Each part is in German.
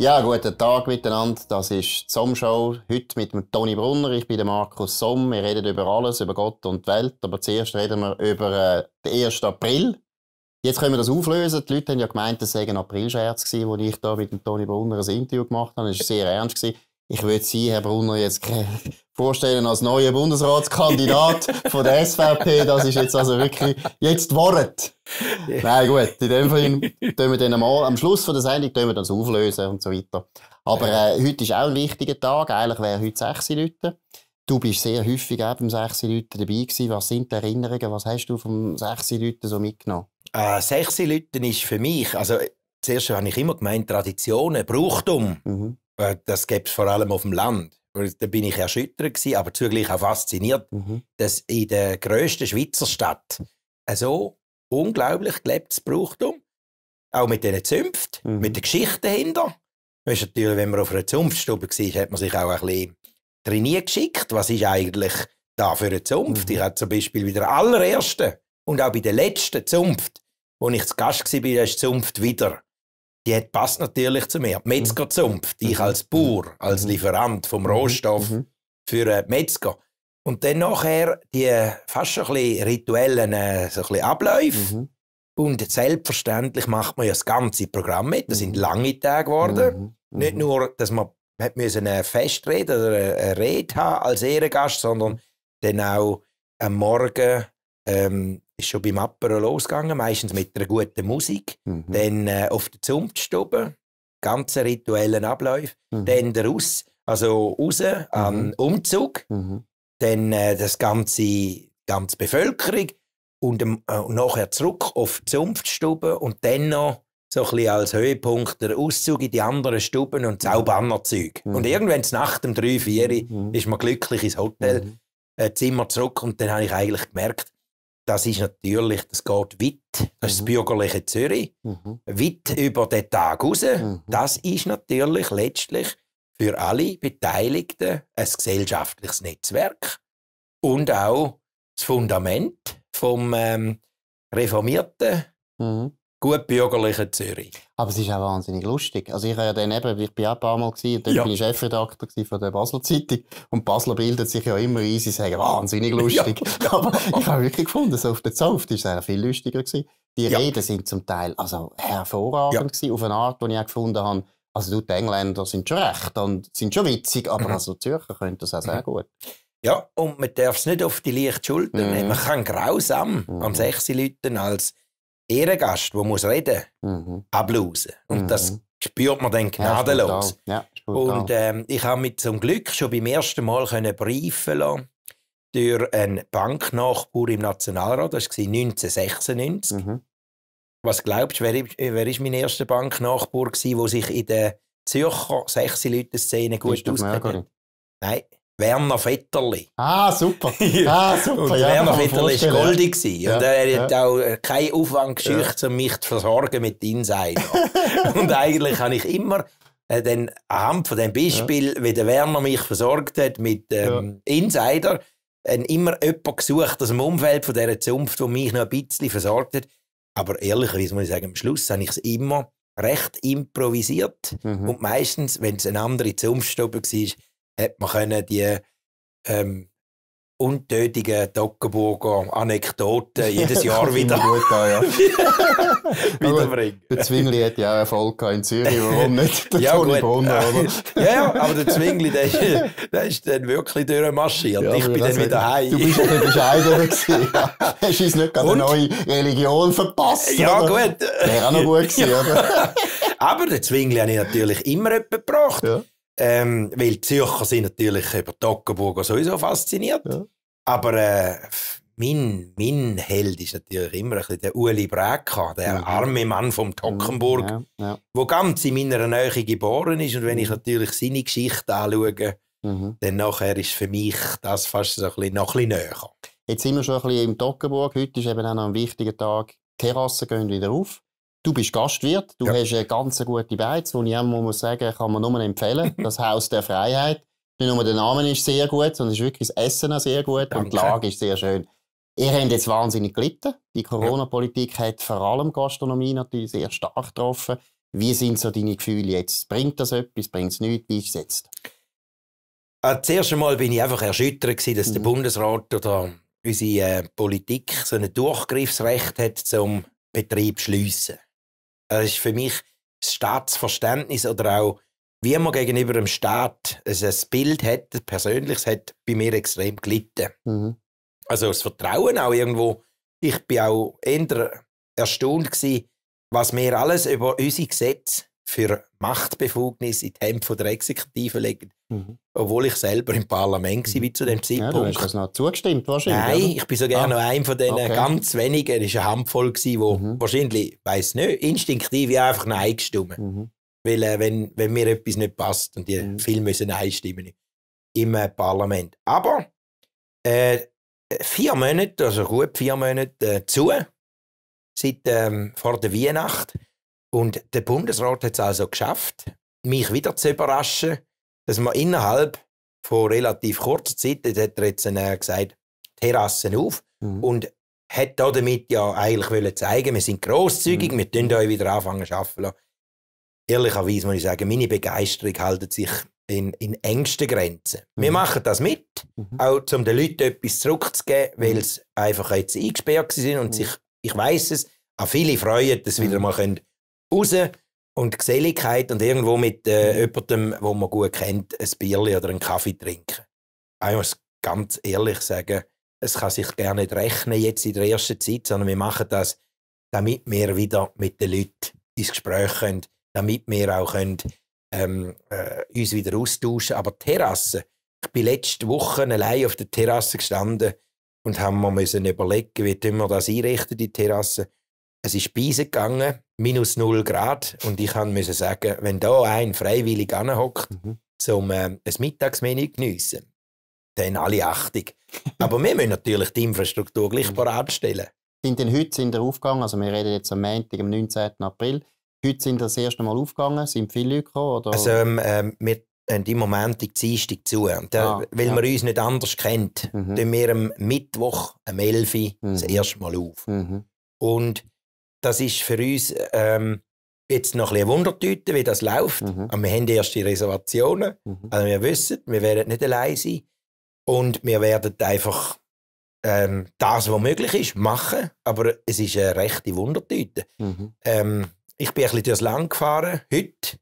Ja, guten Tag miteinander. Das ist die Somm-Show. Heute mit dem Toni Brunner. Ich bin der Markus Somm. Wir reden über alles, über Gott und die Welt. Aber zuerst reden wir über äh, den 1. April. Jetzt können wir das auflösen. Die Leute haben ja gemeint, das sei ein Aprilscherz gewesen, wo ich da mit dem Toni Brunner ein Interview gemacht habe. Das war sehr ernst. Gewesen. Ich würde Sie, Herr Brunner, jetzt vorstellen als neuer Bundesratskandidat von der SVP. Das ist jetzt also wirklich jetzt Wort. Nein, gut, in dem Fall tun wir dann einmal, am Schluss von der Sendung wir das auflösen und so weiter. Aber äh, heute ist auch ein wichtiger Tag. Eigentlich wäre heute 6 Leute. Du bist sehr häufig auch beim 6 Leuten dabei gewesen. Was sind die Erinnerungen? Was hast du vom 6 Leuten so mitgenommen? Äh, ah, 6 Leuten ist für mich, also zuerst habe ich immer gemeint, Traditionen, Brauchtum. Mhm. Äh, das gäbe es vor allem auf dem Land. Da bin ich erschüttert, gewesen, aber zugleich auch fasziniert, mhm. dass in der grössten Schweizer Stadt so unglaublich gelebtes Brauchtum, auch mit diesen Zünften, mhm. mit der Geschichte dahinter. Weißt, natürlich, wenn man auf einer Zunftstube war, hat man sich auch ein bisschen trainiert geschickt. Was ist eigentlich da für eine Zunft? Mhm. Ich hatte zum Beispiel bei der allerersten und auch bei der letzten Zunft, wo ich zu Gast war, war die Zunft wieder die passt natürlich zu mir. Die Metzger mhm. ich mhm. als Bauer, als mhm. Lieferant vom Rohstoff mhm. für äh, Metzger. Und dann nachher die fast schon ein bisschen rituellen äh, so ein bisschen Abläufe. Mhm. Und selbstverständlich macht man ja das ganze Programm mit. Das sind mhm. lange Tage geworden. Nicht nur, dass man hat müssen eine äh, Festrede oder eine Rede haben als Ehrengast, sondern dann auch am Morgen ähm, ist schon beim Apero losgegangen, meistens mit einer guten Musik. Mhm. Dann äh, auf der Zunftstube, ganze rituellen Abläufe. Mhm. Dann der Raus, also raus mhm. an Umzug. Mhm. Dann äh, das ganze, ganze Bevölkerung. Und ähm, äh, nachher zurück auf die Zunftstube und dann noch so ein bisschen als Höhepunkt der Auszug in die anderen Stuben und das Bannerzeug. Mhm. Und mhm. irgendwann nachts um 3, 4 mhm. ist man glücklich ins Hotelzimmer mhm. Äh, Zimmer zurück und dann habe ich eigentlich gemerkt, das ist natürlich, das geht weit, das ist das mhm. bürgerliche Zürich, mhm. weit über den Tag raus. Mhm. Das ist natürlich letztlich für alle Beteiligten ein gesellschaftliches Netzwerk und auch das Fundament vom ähm, reformierten mhm gut bürgerlichen Zürich. Aber es ist auch wahnsinnig lustig. Also ich, ja dann eben, ich bin auch ein paar Mal gewesen, dann ja. bin ich Chefredakteur von der Basler Zeitung und Basler bildet sich ja immer ein, sie sagen wahnsinnig lustig. Ja. Aber ich habe wirklich gefunden, so auf der Zunft ist es viel lustiger gewesen. Die ja. Reden sind zum Teil also hervorragend ja. gewesen, auf eine Art, die ich auch gefunden habe, also du, die Engländer sind schon recht und sind schon witzig, aber mhm. also die Zürcher können das auch sehr mhm. gut. Ja, und man darf es nicht auf die leichte Schulter mhm. nehmen. Man kann grausam mhm. am 6. Leuten als Ehrengast, der muss reden, mhm. ablausen. Und mhm. das spürt man dann gnadenlos. Ja, ja, und ähm, ich habe mit zum Glück schon beim ersten Mal können briefen lassen durch einen Banknachbar im Nationalrat. Das war 1996. Mhm. Was glaubst du, wer, wer ist mein erster Banknachbar, der sich in der Zürcher Sechsi-Leute-Szene gut auskennt? Nein. Werner Vetterli. Ah, super. Ah, super. und ja, Werner Vetterli war goldig. Ja. Und er ja. hat auch äh, keinen Aufwand geschüchtert, um mich zu versorgen mit Insider. und eigentlich habe ich immer äh, dann anhand von dem Beispiel, ja. wie der Werner mich versorgt hat mit ähm, ja. Insider, äh, immer jemanden gesucht aus dem Umfeld von dieser Zunft, der mich noch ein bisschen versorgt hat. Aber ehrlicherweise muss ich sagen, am Schluss habe ich es immer recht improvisiert. Mhm. Und meistens, wenn es eine andere Zunftstube war, hat man können die ähm, untötigen Dockenburger Anekdoten jedes Jahr wieder, gut an, ja. wiederbringen. Der Zwingli hat ja auch Erfolg in Zürich, warum nicht? Der ja, Toni Bonner, ja, ja, aber der Zwingli, der, ist, der ist dann wirklich durchmarschiert. Ja, ich bin dann wieder heim. Du bist ein bisschen bescheidener gewesen. Ja. Hast uns nicht gerade eine neue Religion verpasst? Ja, oder? gut. Wäre auch noch gut gewesen. oder? aber der Zwingli habe ich natürlich immer jemanden gebracht. Ja. Ähm, weil die Zürcher sind natürlich über Toggenburger sowieso fasziniert. Ja. Aber äh, mein, mein Held ist natürlich immer ein bisschen der Uli Bräka, der ja. Mhm. arme Mann vom Toggenburg, mhm, ja, ja. ganz in meiner Nähe geboren ist. Und wenn ich mhm. natürlich seine Geschichte anschaue, mhm. dann nachher ist für mich das fast so ein bisschen, noch ein bisschen näher. Jetzt sind wir schon ein bisschen im Toggenburg. Heute ist eben auch noch ein wichtiger Tag. Die Terrassen gehen wieder auf. Du bist Gastwirt, du ja. hast eine ganz gute Beiz, die ich muss sagen, kann man nur empfehlen. Das Haus der Freiheit. Nicht nur der Name ist sehr gut, sondern ist wirklich das Essen sehr gut Danke. und die Lage ist sehr schön. Ihr habt jetzt wahnsinnig gelitten. Die Corona-Politik hat vor allem Gastronomie natürlich sehr stark getroffen. Wie sind so deine Gefühle jetzt? Bringt das etwas? Bringt es nichts? Wie ist es jetzt? Äh, zuerst einmal bin ich einfach erschüttert, gewesen, dass mhm. der Bundesrat oder unsere äh, Politik so ein Durchgriffsrecht hat, zum Betrieb zu schliessen. Das äh, ist für mich das Staatsverständnis oder auch, wie man gegenüber dem Staat ein Bild hat, ein persönliches, hat bei mir extrem gelitten. Mhm. Also das Vertrauen auch irgendwo. Ich bin auch eher erstaunt gewesen, was wir alles über unsere Gesetze für Machtbefugnis in die Hände der Exekutive legen. Mhm. Obwohl ich selber im Parlament war, wie zu dem Zeitpunkt. Mhm. Ja, du hast das noch zugestimmt wahrscheinlich. Nein, oder? ich bin sogar ah. einer von den okay. ganz wenigen. Es war eine Handvoll, die mhm. wahrscheinlich, weiß nicht, instinktiv einfach Nein gestimmt mhm. Weil, äh, wenn, wenn mir etwas nicht passt und die mhm. viel müssen Nein stimmen im äh, Parlament. Aber äh, vier Monate, also gut vier Monate äh, zu, seit ähm, vor der Weihnacht, und der Bundesrat hat es also geschafft, mich wieder zu überraschen, dass man innerhalb von relativ kurzer Zeit, das hat er jetzt äh, gesagt, Terrassen auf mhm. und hat damit ja eigentlich wollen zeigen, wir sind großzügig, mhm. wir dürfen euch wieder anfangen zu arbeiten. Ehrlicherweise muss ich sagen, meine Begeisterung hält sich in, in engsten Grenzen. Mhm. Wir machen das mit, mhm. auch um den Leuten etwas zurückzugeben, mhm. weil sie einfach jetzt eingesperrt sind und mhm. sich, ich weiß es, an viele freuen, dass sie wieder mhm. mal können raus und Geselligkeit und irgendwo mit äh, jemandem, wo man gut kennt, ein Bierli oder einen Kaffee trinken. Ich muss ganz ehrlich sagen, es kann sich gar nicht rechnen jetzt in der ersten Zeit, sondern wir machen das, damit wir wieder mit den Leuten ins Gespräch kommen, damit wir auch können, ähm, äh, uns wieder austauschen Aber Terrassen, ich bin letzte Woche allein auf der Terrasse gestanden und haben mir überlegen, wie wir das einrichten, die Terrasse es ist Beise gegangen, minus 0 Grad. Und ich musste sagen, wenn da ein freiwillig anhockt, mhm. um äh, ein Mittagsmenü zu geniessen, dann alle Achtung. Aber wir müssen natürlich die Infrastruktur gleich mhm. parat stellen. Sind denn heute sind aufgegangen, also wir reden jetzt am Montag, am 19. April, heute sind das erste Mal aufgegangen, sind viele Leute gekommen? Oder? Also ähm, äh, wir haben im Moment die Dienstag zu. Und, äh, ah, weil ja. man uns nicht anders kennt, mhm. tun wir am Mittwoch, am 11. Mhm. das erste Mal auf. Mhm. Und das ist für uns ähm, jetzt noch ein bisschen Wundertüte, wie das läuft. Mhm. Aber wir haben erste Reservationen. Mhm. Also wir wissen, wir werden nicht allein sein. Und wir werden einfach ähm, das, was möglich ist, machen. Aber es ist eine rechte Wundertüte. Mhm. Ähm, ich bin ein bisschen durchs Land gefahren, heute,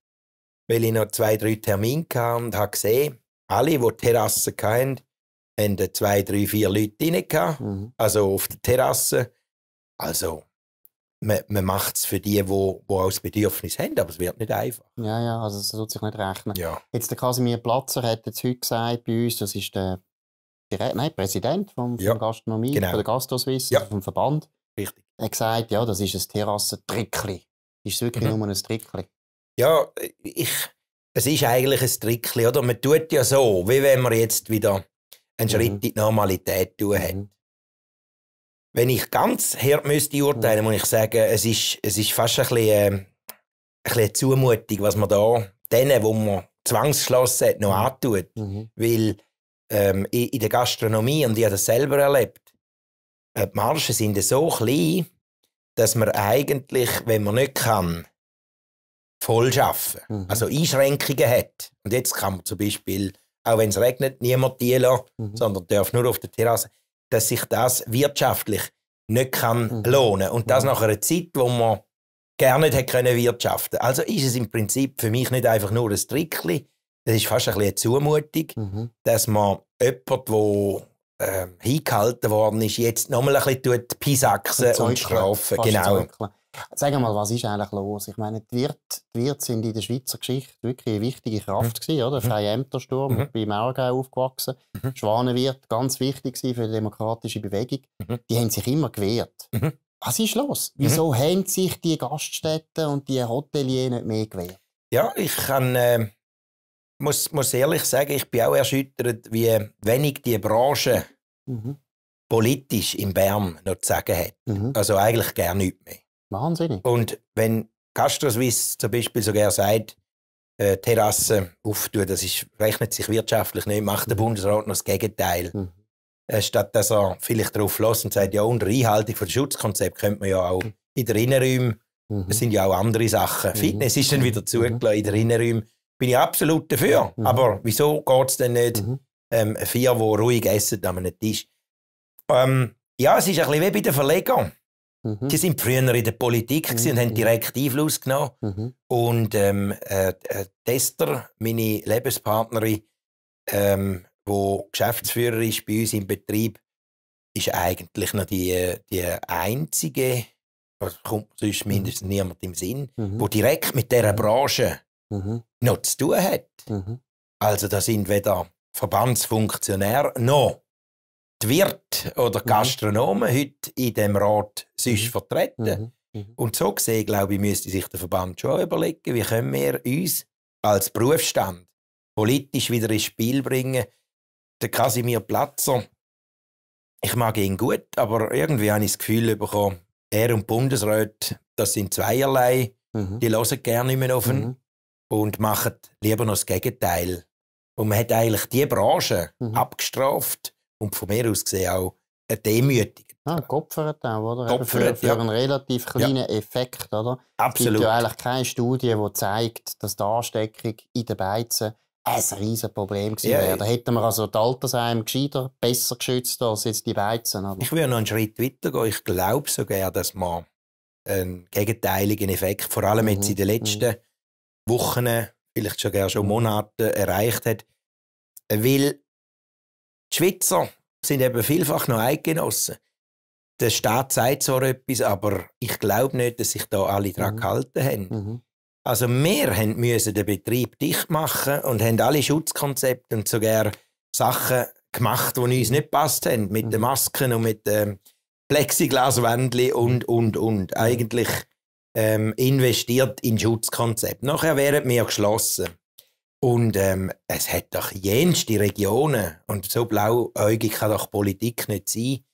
weil ich noch zwei, drei Termine hatte und habe gesehen, alle, die Terrassen hatten, hatten zwei, drei, vier Leute drin mhm. also auf der Terrasse. Also man, man macht es für die, die wo, wo auch das Bedürfnis haben, aber es wird nicht einfach. Ja, ja, also es tut sich nicht rechnen. Ja. Jetzt der Kasimir Platzer hat jetzt heute gesagt bei uns, das ist der Direkt, nein, Präsident vom, ja. vom Gastronomie, genau. von der Gastroswiss, ja. Also vom Verband. Richtig. Er hat gesagt, ja, das ist ein Terrassentrickli. Ist es wirklich mhm. nur ein Trickli? Ja, ich, es ist eigentlich ein Trickli, oder? Man tut ja so, wie wenn man jetzt wieder einen Schritt mhm. in die Normalität tun hat. Mhm. Wenn ich ganz hart müsste urteilen, muss ich sagen, es ist, es ist fast ein bisschen, äh, ein bisschen Zumutung, was man da denen, wo man zwangsgeschlossen hat, noch mhm. antut. Mhm. Weil ähm, in, in, der Gastronomie, und ich habe das selber erlebt, äh, die Margen sind so klein, dass man eigentlich, wenn man nicht kann, voll arbeiten mhm. also Einschränkungen hat. Und jetzt kann man zum Beispiel, auch wenn es regnet, niemand die lassen, mhm. sondern darf nur auf der Terrasse dass sich das wirtschaftlich nicht kann mhm. lohnen Und das mhm. nach einer Zeit, wo man gerne nicht hätte können wirtschaften Also ist es im Prinzip für mich nicht einfach nur ein Trickli, das ist fast ein bisschen eine Zumutung, mhm. dass man jemanden, wo äh, hingehalten worden ist, jetzt nochmal ein bisschen pisachsen und strafen. Genau. Sag mal, was ist eigentlich los? Ich meine, die Wirte die Wirt sind in der Schweizer Geschichte wirklich eine wichtige Kraft mhm. gewesen, oder? Mhm. Freiämtersturm, mhm. ich bin im Aargau aufgewachsen. Mhm. Schwanenwirt, ganz wichtig für die demokratische Bewegung. Mhm. Die haben sich immer gewehrt. Mhm. Was ist los? Mhm. Wieso mhm. haben sich die Gaststätten und die Hoteliers nicht mehr gewehrt? Ja, ich kann, äh, muss, muss ehrlich sagen, ich bin auch erschüttert, wie wenig die Branche mhm. politisch in Bern noch zu sagen hat. Mhm. Also eigentlich gar nichts mehr. Wahnsinnig. Und wenn Gastroswiss zum Beispiel sogar sagt, äh, Terrassen auftun, das ist, rechnet sich wirtschaftlich nicht, macht der mhm. Bundesrat noch das Gegenteil. Mhm. Äh, statt dass er vielleicht darauf los und sagt, ja, unter Einhaltung des Schutzkonzepts könnte man ja auch mhm. in den Innenräumen, mhm. das sind ja auch andere Sachen. Mhm. Fitness ist dann mhm. wieder zugelassen in den Innenräumen. Bin ich absolut dafür. Aber wieso geht es denn nicht ähm, vier, die ruhig essen an einem Tisch? Ähm, ja, es ist ein bisschen wie bei den Verlegern. Mhm. Sie sind früher in der Politik mhm. und haben direkt Einfluss genommen. Mhm. Und ähm, äh, äh, Tester, meine Lebenspartnerin, ähm, wo Geschäftsführer ist bei uns im Betrieb, ist eigentlich noch die, die einzige, also kommt sonst mhm. mindestens niemand im Sinn, mhm. wo direkt mit dieser mhm. Branche mhm. noch zu tun hat. Mhm. Also da sind weder Verbandsfunktionär noch die Wirt oder mhm. Gastronomen mhm. heute in dem Rat sonst mhm. vertreten. Mhm. mhm. Und so gesehen, glaube ich, müsste sich der Verband schon überlegen, wie können wir uns als Berufsstand politisch wieder ins Spiel bringen. Der Kasimir Platzer, ich mag ihn gut, aber irgendwie habe ich das Gefühl bekommen, er und Bundesrat, das sind zweierlei. Mhm. Die hören gerne nicht mehr offen mhm. und machen lieber noch das Gegenteil. Und man hat eigentlich die Branche mhm. abgestraft, und von mir aus gesehen auch eine Demütigung. Ah, geopfert auch, oder? Geopfert, für, für ja. einen relativ kleinen ja. Effekt, oder? Absolut. Es gibt ja eigentlich keine Studie, die zeigt, dass die Ansteckung in den Beizen ein riesen Problem gewesen ja, wäre. Da hätten wir also die Altersheim gescheiter, besser geschützt als jetzt die Beizen. Oder? Ich würde noch einen Schritt weiter gehen. Ich glaube sogar, dass man einen gegenteiligen Effekt, vor allem jetzt mhm. in den letzten mhm. Wochen, vielleicht sogar schon mhm. Monaten erreicht hat. Weil die Schweizer sind eben vielfach noch Eidgenossen. Der Staat sagt zwar etwas, aber ich glaube nicht, dass sich da alle dran mhm. gehalten haben. Mhm. Also wir haben müssen den Betrieb dicht machen und haben alle Schutzkonzepte und sogar Sachen gemacht, die uns nicht passt haben, mit mhm. den Masken und mit den Plexiglaswändchen mhm. und, und, und. Mhm. Eigentlich ähm, investiert in Schutzkonzept. Nachher wären wir geschlossen. Und ähm, es hat doch jenste Regionen, und so blauäugig kann doch Politik nicht sein,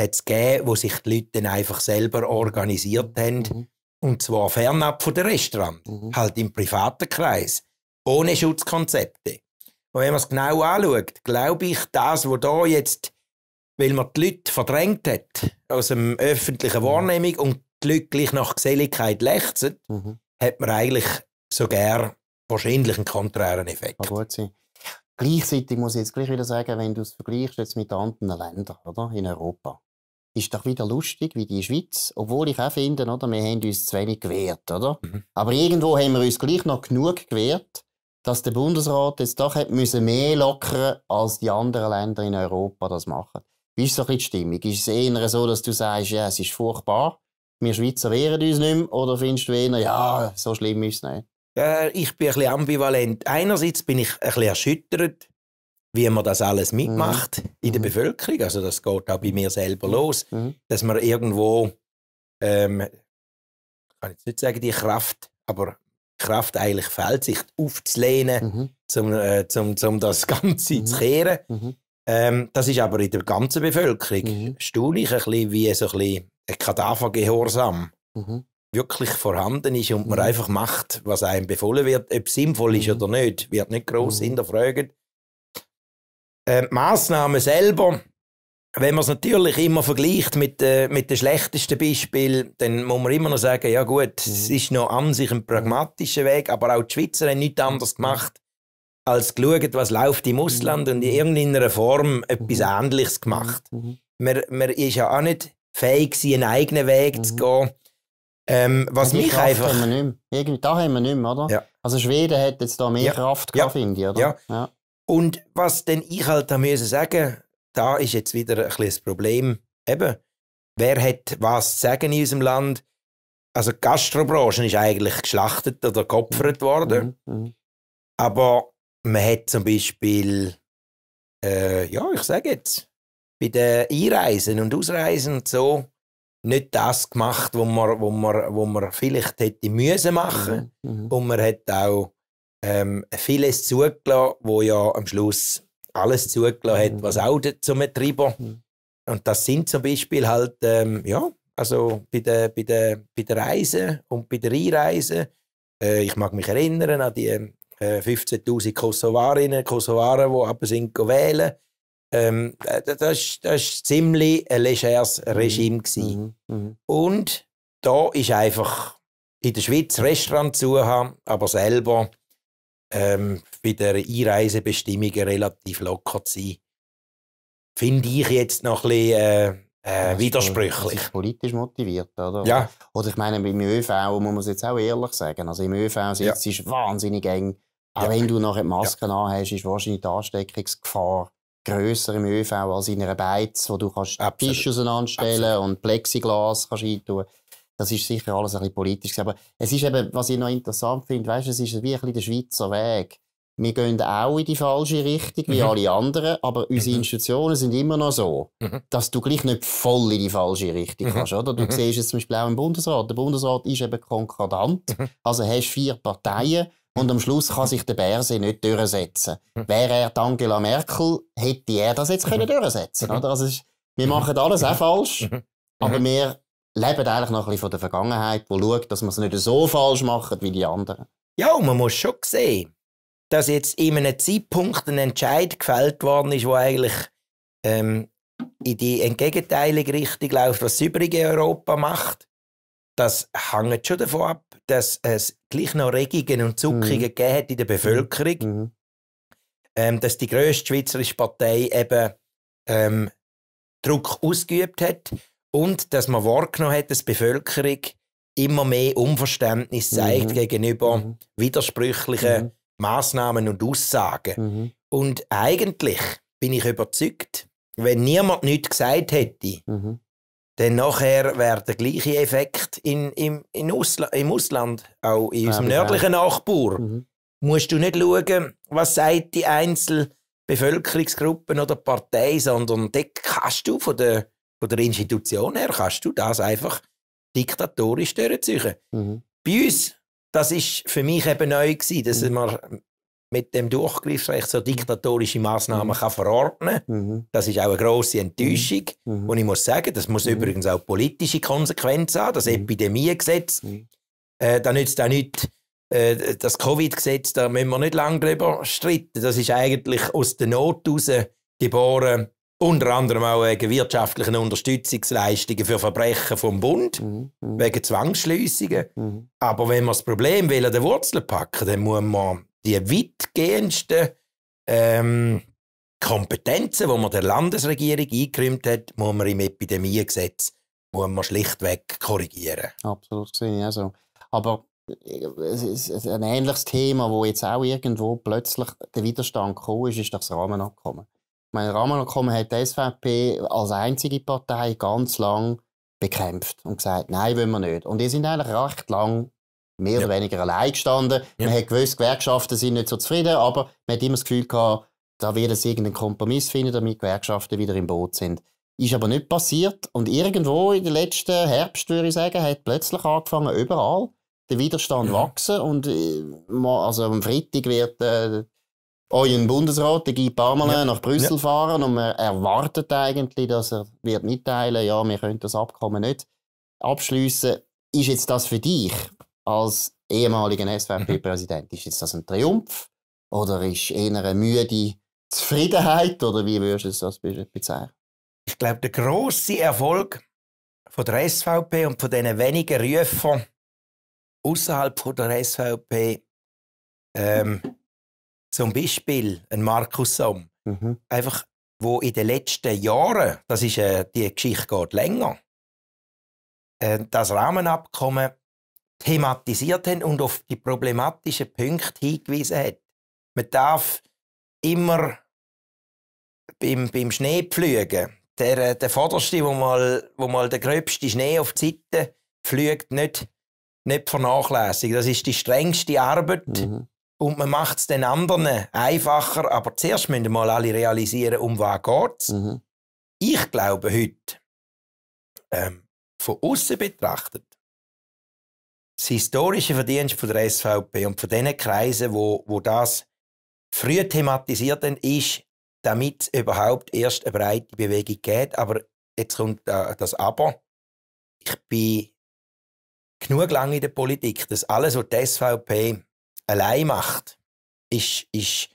hat es gegeben, wo sich die Leute dann einfach selber organisiert haben. Mhm. Und zwar fernab von der Restaurant, mhm. halt im privaten Kreis, ohne Schutzkonzepte. Und wenn man es genau anschaut, glaube ich, das, was da jetzt, weil man die Leute verdrängt hat aus der öffentlichen mhm. Wahrnehmung und die Leute gleich nach Geselligkeit lechzen, mhm. hat man eigentlich so gerne wahrscheinlich einen konträren Effekt. Kann gut sein. Gleichzeitig muss ich jetzt gleich wieder sagen, wenn du es vergleichst jetzt mit anderen Ländern oder, in Europa, ist doch wieder lustig, wie die Schweiz. Obwohl ich auch finde, oder, wir haben uns zu wenig gewehrt. Oder? Mhm. Aber irgendwo haben wir uns gleich noch genug gewehrt, dass der Bundesrat jetzt doch hat müssen mehr lockern als die anderen Länder in Europa das machen. Wie ist so ein bisschen die Stimmung? Ist es eher so, dass du sagst, ja, es ist furchtbar, wir Schweizer wehren uns nicht mehr, oder findest du eher, ja, so schlimm ist es nicht? äh, ich bin ein bisschen ambivalent. Einerseits bin ich ein bisschen erschüttert, wie man das alles mhm. mitmacht mhm. in der mhm. Bevölkerung. Also das geht auch bei mir selber mhm. los, mhm. dass man irgendwo, ähm, kann jetzt nicht sagen die Kraft, aber Kraft eigentlich fehlt, sich aufzulehnen, mhm. zum, äh, zum, zum das Ganze zu kehren. Ähm, das ist aber in der ganzen Bevölkerung. Mhm. Staune ich ein bisschen wie so ein bisschen Kadavergehorsam. Mhm wirklich vorhanden ist und man mhm. einfach macht, was einem befohlen wird, ob es sinnvoll ist mhm. oder nicht, wird nicht gross mhm. hinterfragt. Äh, Maßnahmen selber, wenn man es natürlich immer vergleicht mit, äh, mit den schlechtesten Beispielen, dann muss man immer noch sagen, ja gut, es mhm. ist noch an sich ein pragmatischer Weg, aber auch die Schweizer haben nichts anderes mhm. gemacht, als geschaut, was läuft im Ausland mhm. und in irgendeiner Form etwas Ähnliches gemacht. Man, man ist ja auch nicht fähig, einen eigenen Weg zu gehen ähm, was ja, also, mich Kraft einfach... Haben wir nicht mehr. Irgendwie, da haben wir nicht mehr, oder? Ja. Also Schweden hat jetzt da mehr ja. Kraft gehabt, finde ich, oder? Ja. Und was denn ich halt da müssen sagen, da ist jetzt wieder ein bisschen das Problem, eben, wer hat was zu sagen in unserem Land? Also die Gastrobranche ist eigentlich geschlachtet oder geopfert mhm. worden. Mhm. Mhm. Aber man hat zum Beispiel, äh, ja, ich sage jetzt, bei den Einreisen und Ausreisen und so, nicht das gemacht, was man, wo man, wo man vielleicht hätte müssen machen mhm, mhm. Und man hat auch ähm, vieles zugelassen, wo ja am Schluss alles zugelassen hat, mhm. was auch zum Treiber. Mhm. Und das sind zum Beispiel halt, ähm, ja, also bei den bei, der, bei der Reise und bei der Einreise. Äh, ich mag mich erinnern an die äh, 15.000 Kosovarinnen und Kosovaren, die aber sind wählen ähm, äh, das war ist, ziemlich ein legeres mhm. Regime. Mhm. Mhm. Und da ist einfach in der Schweiz Restaurant zu haben, aber selber ähm, bei der Einreisebestimmung relativ locker zu sein. Finde ich jetzt noch ein bisschen, äh, äh, widersprüchlich. Das ist politisch motiviert, oder? Ja. Oder ich meine, beim ÖV muss man es jetzt auch ehrlich sagen. Also im ÖV sitzt ja. ist wahnsinnig eng. Auch ja. wenn du nachher die Maske ja. hast, ist wahrscheinlich die Ansteckungsgefahr grösser im ÖV als in einer Beiz, wo du kannst Tisch auseinanderstellen Absolut. und Plexiglas kannst Das ist sicher alles ein bisschen politisch. Aber es ist eben, was ich noch interessant finde, weißt, es ist wie ein bisschen der Schweizer Weg. Wir gehen auch in die falsche Richtung, wie mhm. alle anderen, aber unsere mhm. Institutionen sind immer noch so, mhm. dass du gleich nicht voll in die falsche Richtung mhm. kannst. Oder? Du mhm. siehst es zum Beispiel auch im Bundesrat. Der Bundesrat ist eben konkordant. Mhm. Also hast vier Parteien und am Schluss kann sich der Berse nicht durchsetzen. Mhm. Wäre er die Angela Merkel, hätte er das jetzt können mhm. durchsetzen können. Mhm. Also wir machen alles auch falsch, aber wir leben eigentlich noch ein bisschen von der Vergangenheit, wo schaut, dass man es nicht so falsch macht wie die anderen. Ja, und man muss schon sehen, dass jetzt in einem Zeitpunkt ein Entscheid gefällt worden ist, wo eigentlich ähm, in die entgegenteilige Richtung läuft, was das übrige Europa macht. Das hängt schon davon ab, dass es gleich noch Regungen und Zuckungen mhm. hat in der mhm. Bevölkerung. Mhm. Ähm, dass die grösste schweizerische Partei eben ähm, Druck ausgeübt hat und dass man wahrgenommen hat, dass die Bevölkerung immer mehr Unverständnis mhm. zeigt mhm. gegenüber mhm. widersprüchlichen mhm. Maßnahmen und Aussagen. Mhm. Und eigentlich bin ich überzeugt, wenn niemand nichts gesagt hätte, dann nachher wäre der gleiche Effekt in, im, in Ausla im Ausland, auch in unserem ja, nördlichen ja. Nachbar. Mhm. Musst du nicht schauen, was sagt die einzelnen Bevölkerungsgruppen oder Partei, sondern da kannst du von der, von der Institution her, kannst du das einfach diktatorisch durchziehen. Mhm. Bei uns, das ist für mich eben neu gewesen, dass mhm. wir mit dem Durchgriffsrecht so mhm. diktatorische Maßnahmen mhm. kann mhm. Das ist auch eine grosse Enttäuschung. Mhm. mhm. Und ich muss sagen, das muss mhm. übrigens auch politische Konsequenzen haben. Das Epidemiegesetz, äh, da nützt auch nicht Äh, das Covid-Gesetz, da müssen wir nicht lange drüber streiten. Das ist eigentlich aus der Not heraus geboren, unter anderem auch wegen wirtschaftlichen Unterstützungsleistungen für Verbrechen vom Bund, wegen Zwangsschliessungen. Aber wenn man das Problem will, an den Wurzeln packen, dann muss man die weitgehendsten ähm, Kompetenzen, die man der Landesregierung eingeräumt hat, muss man im Epidemiegesetz muss man schlichtweg korrigieren. Absolut, sehe ich so. Aber äh, es ist ein ähnliches Thema, wo jetzt auch irgendwo plötzlich der Widerstand gekommen ist, ist das Rahmenabkommen. Mein Rahmenabkommen hat die SVP als einzige Partei ganz lang bekämpft und gesagt, nein, wollen wir nicht. Und die sind eigentlich recht lang mehr ja. oder weniger allein gestanden. Ja. Man hat gewusst, Gewerkschaften sind nicht so zufrieden, aber man hat immer das Gefühl gehabt, da wird es irgendeinen Kompromiss finden, damit Gewerkschaften wieder im Boot sind. Ist aber nicht passiert. Und irgendwo in den letzten Herbst, würde ich sagen, hat plötzlich angefangen, überall der Widerstand ja. wachsen. Und äh, also am Freitag wird äh, euer Bundesrat, der Guy Parmelin, ja. nach Brüssel ja. fahren. Und man erwartet eigentlich, dass er wird mitteilen ja, wir können das Abkommen nicht abschließen. Ist jetzt das für dich als ehemaligen SVP-Präsident? Mhm. Ist das ein Triumph oder ist eher eine müde Zufriedenheit oder wie würdest du das bezeichnen? Ich glaube, der große Erfolg von der SVP und von diesen wenigen Rüfern außerhalb der SVP, ähm, zum Beispiel ein Markus Somm, mhm. einfach, wo in den letzten Jahren, das ist äh, die Geschichte geht länger, äh, das Rahmenabkommen thematisiert haben und auf die problematischen Punkte hingewiesen hat. Man darf immer beim, beim pflügen. der, äh, der vorderste, wo mal, wo mal der gröbste Schnee auf die Seite pflügt, nicht, nicht vernachlässigen. Das ist die strengste Arbeit mhm. und man macht es den anderen einfacher, aber zuerst müssen mal alle realisieren, um was geht es. Mhm. Ich glaube heute, ähm, von außen betrachtet, das historische Verdienst von der SVP und von diesen Kreisen, wo, wo das früh thematisiert haben, ist, damit es überhaupt erst eine breite Bewegung geht. Aber jetzt kommt äh, das Aber. Ich bin genug lange in der Politik, dass alles, was die SVP allein macht, ist, ist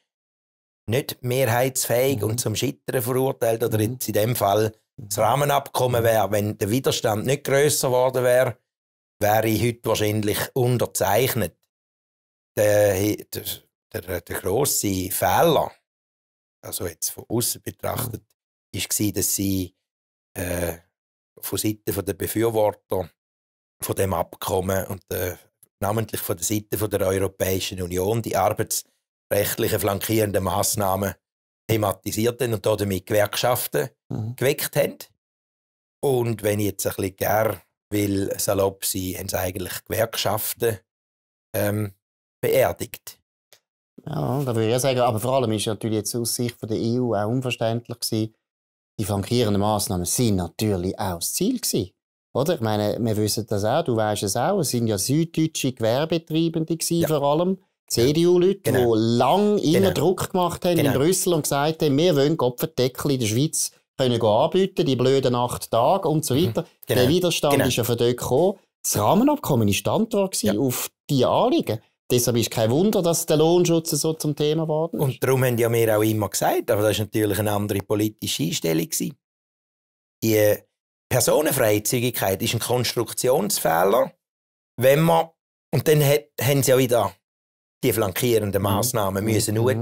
nicht mehrheitsfähig mhm. und zum Scheitern verurteilt. Oder mhm. in dem Fall das mhm. Rahmenabkommen wäre, wenn der Widerstand nicht größer geworden wäre wäre ich heute wahrscheinlich unterzeichnet. Der, der, der grosse Fehler, also jetzt von außen betrachtet, mhm. war, dass sie äh, von Seiten der Befürworter von dem Abkommen und äh, namentlich von der Seite der Europäischen Union die arbeitsrechtlichen flankierenden Massnahmen thematisiert haben und damit Gewerkschaften mhm. geweckt haben. Und wenn ich jetzt ein bisschen gerne weil salopp sie haben sie eigentlich Gewerkschaften ähm, beerdigt. Ja, da würde ich sagen, aber vor allem ist natürlich jetzt aus Sicht von der EU auch unverständlich gewesen, die flankierenden Maßnahmen sind natürlich auch das Ziel gewesen. Oder? Ich meine, wir wissen das auch, du weißt es auch, es sind ja süddeutsche Gewerbetreibende gewesen, ja. vor allem. CDU-Leute, genau. die lange immer genau. Druck gemacht haben genau. in Brüssel und gesagt haben, wir wollen Kopfendeckel in der Schweiz können anbieten, die blöden acht Tage und so mhm. weiter. Genau. Der Widerstand genau. ist ja von dort gekommen. Das Rahmenabkommen war die Antwort ja. auf diese Anliegen. Deshalb ist kein Wunder, dass der Lohnschutz so zum Thema geworden ist. Und darum haben ja wir auch immer gesagt, aber das war natürlich eine andere politische Einstellung. Gewesen. Die Personenfreizügigkeit ist ein Konstruktionsfehler, wenn man, und dann hat, haben sie ja wieder die flankierenden mhm. Massnahmen mhm. müssen mhm. um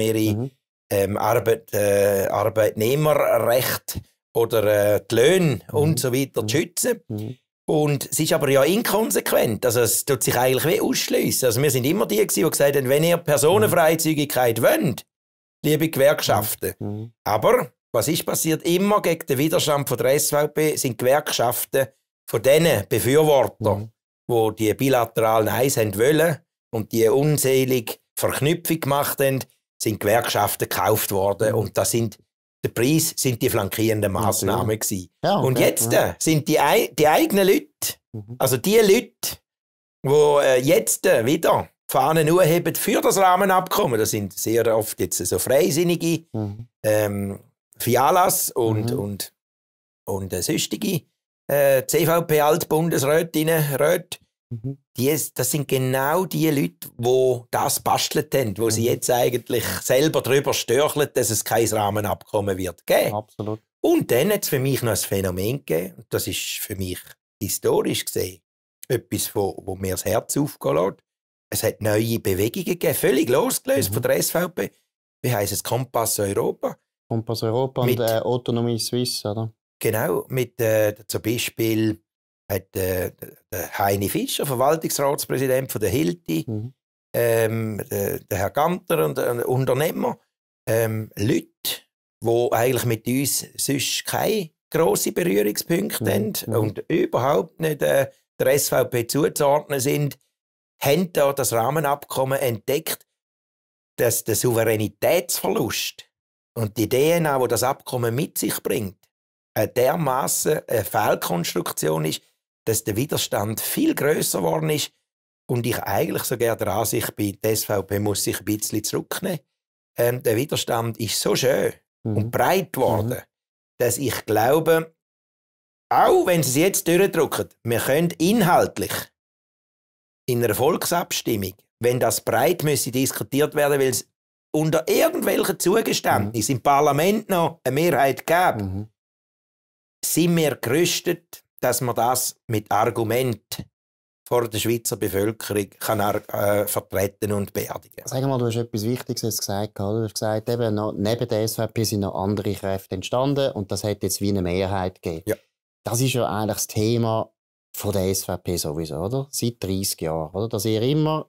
ihre mhm ähm, Arbeit, äh, Arbeitnehmerrecht oder äh, die Löhne mhm. und so weiter mhm. zu schützen. Mhm. Und es ist aber ja inkonsequent. Also es tut sich eigentlich wie ausschliessen. Also wir sind immer die, die gesagt haben, wenn ihr Personenfreizügigkeit mhm. wollt, liebe Gewerkschaften. Mhm. Mhm. Aber was ist passiert? Immer gegen den Widerstand von der SVP sind Gewerkschaften von diesen Befürwortern, wo die bilateralen Eis haben wollen und die unselig Verknüpfung gemacht haben sind Gewerkschaften gekauft worden mhm. und das sind der Preis sind die flankierenden Maßnahmen gewesen. Ja, okay, und jetzt ja. Äh, sind die, die eigenen Leute, mhm. also die Leute, wo äh, jetzt äh, wieder Fahnen urheben für das Rahmenabkommen, das sind sehr oft jetzt so Freisinnige, mhm. ähm, Fialas und, mhm. und, und, äh, sonstige äh, CVP-Altbundesrätinnen, Räte, Mhm. Die, das sind genau die Leute, die das bastelt haben, wo mhm. sie jetzt eigentlich selber darüber störcheln, dass es kein Rahmenabkommen wird geben. Absolut. Und dann hat es für mich noch ein Phänomen gegeben, das ist für mich historisch gesehen etwas, wo, wo mir das Herz aufgeht. Es hat neue Bewegungen gegeben, völlig losgelöst mhm. von der SVP. Wie heisst es? Kompass Europa. Kompass Europa mit, und äh, Autonomie Suisse, oder? Genau, mit äh, zum Beispiel hat der, der Heini Fischer, Verwaltungsratspräsident von der Hilti, mhm. ähm, der, der, Herr Ganter und ein äh, Unternehmer, ähm, Leute, die eigentlich mit uns sonst keine grossen Berührungspunkte mhm. haben mhm. und überhaupt nicht äh, der SVP zuzuordnen sind, haben da das Rahmenabkommen entdeckt, dass der Souveränitätsverlust und die DNA, wo das Abkommen mit sich bringt, eine dermaßen äh, Fehlkonstruktion ist, dass der Widerstand viel größer geworden ist und ich eigentlich so gerne der Ansicht bin, die SVP muss sich ein bisschen zurücknehmen. Ähm, der Widerstand ist so schön mhm. und breit geworden, mhm. dass ich glaube, auch wenn sie es jetzt durchdrücken, wir können inhaltlich in einer Volksabstimmung, wenn das breit müsse diskutiert werden, weil es unter irgendwelchen Zugeständnissen mhm. im Parlament noch eine Mehrheit gab, mhm. sind wir gerüstet, dass man das mit Argument vor der Schweizer Bevölkerung kann, äh, vertreten und beerdigen. Sag mal, du hast etwas Wichtiges jetzt gesagt. Oder? Du hast gesagt, eben noch, neben der SVP sind noch andere Kräfte entstanden und das hat jetzt wie eine Mehrheit gegeben. Ja. Das ist ja eigentlich das Thema von der SVP sowieso, oder? Seit 30 Jahren, oder? Dass ihr immer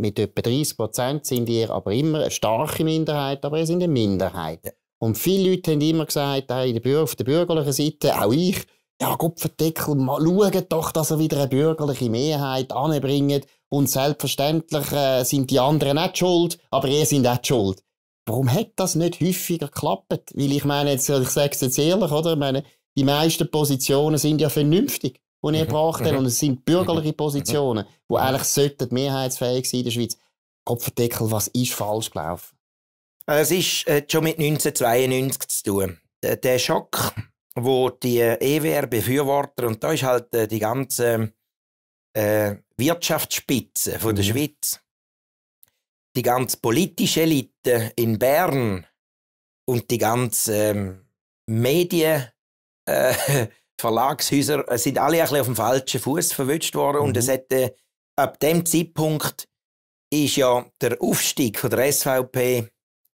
mit etwa 30 Prozent sind ihr aber immer eine starke Minderheit, aber ihr seid eine Minderheit. Ja. Und viele Leute haben immer gesagt, hey, auf der bürgerlichen Seite, auch ich, ja, Kupferdeckel, schaut doch, dass er wieder eine bürgerliche Mehrheit anbringt. Und selbstverständlich äh, sind die anderen nicht schuld, aber ihr seid auch schuld. Warum hat das nicht häufiger geklappt? Weil ich meine, jetzt, ich sage es jetzt ehrlich, oder? Ich meine, die meisten Positionen sind ja vernünftig, die ihr mhm. braucht. Mhm. Und es sind bürgerliche mhm. Positionen, die eigentlich sollten mehrheitsfähig sein in der Schweiz. Kopfdeckel, was ist falsch gelaufen? Es ist äh, schon mit 1992 zu tun. Der, der Schock wo die EWR Befürworter und da ist halt äh, die ganze äh, Wirtschaftsspitze von der mhm. Schweiz, die ganze politische Elite in Bern und die ganze ähm, Medien äh, Verlagshäuser äh, sind alle ein bisschen auf dem falschen Fuß verwünscht worden mhm. und es hätte mhm. äh, ab dem Zeitpunkt ist ja der Aufstieg von der SVP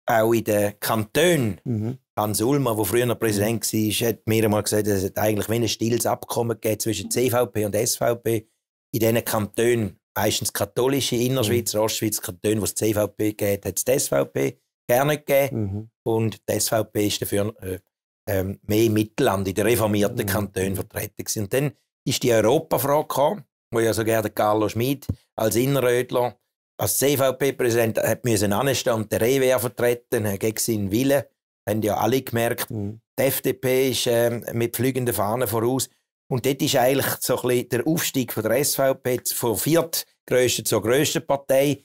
auch in den Kantonen mhm. Hans Ulmer, der früher noch Präsident war, hat mir einmal gesagt, dass es eigentlich wie ein stilles Abkommen gegeben zwischen CVP und SVP in diesen Kantonen. Meistens katholische Innerschweiz, mhm. Ostschweiz, Kantonen, wo es CVP gibt, hat, es die SVP gerne gegeben. Mhm. Und die SVP ist dafür äh, ähm, mehr im Mittelland, in den reformierten mhm. Kantonen vertreten. Und dann ist die Europafrage wo ja so gerne Carlo Schmid als Innerrödler als CVP-Präsident hat müssen anstehen und den Rewehr vertreten gegen seinen Willen haben ja alle gemerkt, mhm. die FDP ist äh, mit fliegenden Fahnen voraus. Und dort ist eigentlich so ein bisschen der Aufstieg von der SVP von viertgrößter zur grössten Partei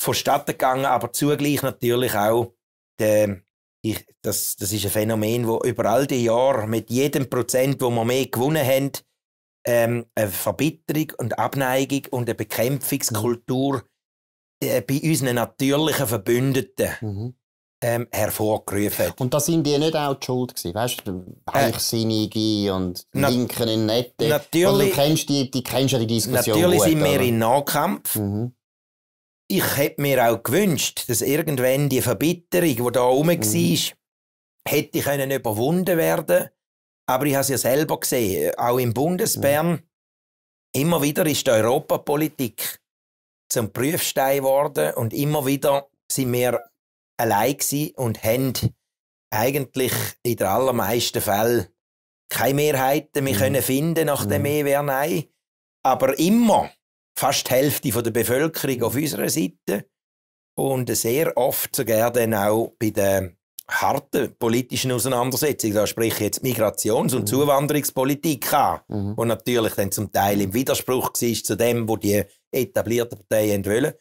vonstatten gegangen, aber zugleich natürlich auch, der, ich, das, das ist ein Phänomen, wo über all die Jahre mit jedem Prozent, wo wir mehr gewonnen haben, ähm, eine Verbitterung und Abneigung und eine mhm. Bekämpfungskultur mhm. bei unseren natürlichen Verbündeten mhm ähm, hervorgerufen hat. Und da sind die nicht auch die schuld gewesen, weißt du? Weichsinnige äh, und Linken in Nette. Natürlich. du kennst die, die kennst ja die Diskussion Natürlich gut, sind wir oder? in Nahkampf. Mhm. Ich hätte mir auch gewünscht, dass irgendwann die Verbitterung, die da rum mhm. war, mhm. hätte können überwunden werden. Aber ich habe es ja selber gesehen, auch im Bundesbern. Mhm. Immer wieder ist die Europapolitik zum Prüfstein geworden und immer wieder sind wir allein und haben eigentlich in den allermeisten Fällen keine Mehrheiten mehr mhm. können finden nach dem mhm. EWR Nein. Aber immer fast die Hälfte der Bevölkerung auf unserer Seite und sehr oft sogar dann auch bei den harten politischen Auseinandersetzungen, da sprich jetzt Migrations- und mhm. Zuwanderungspolitik an, mhm. wo natürlich dann zum Teil im Widerspruch war zu dem, wo die etablierten Parteien wollen.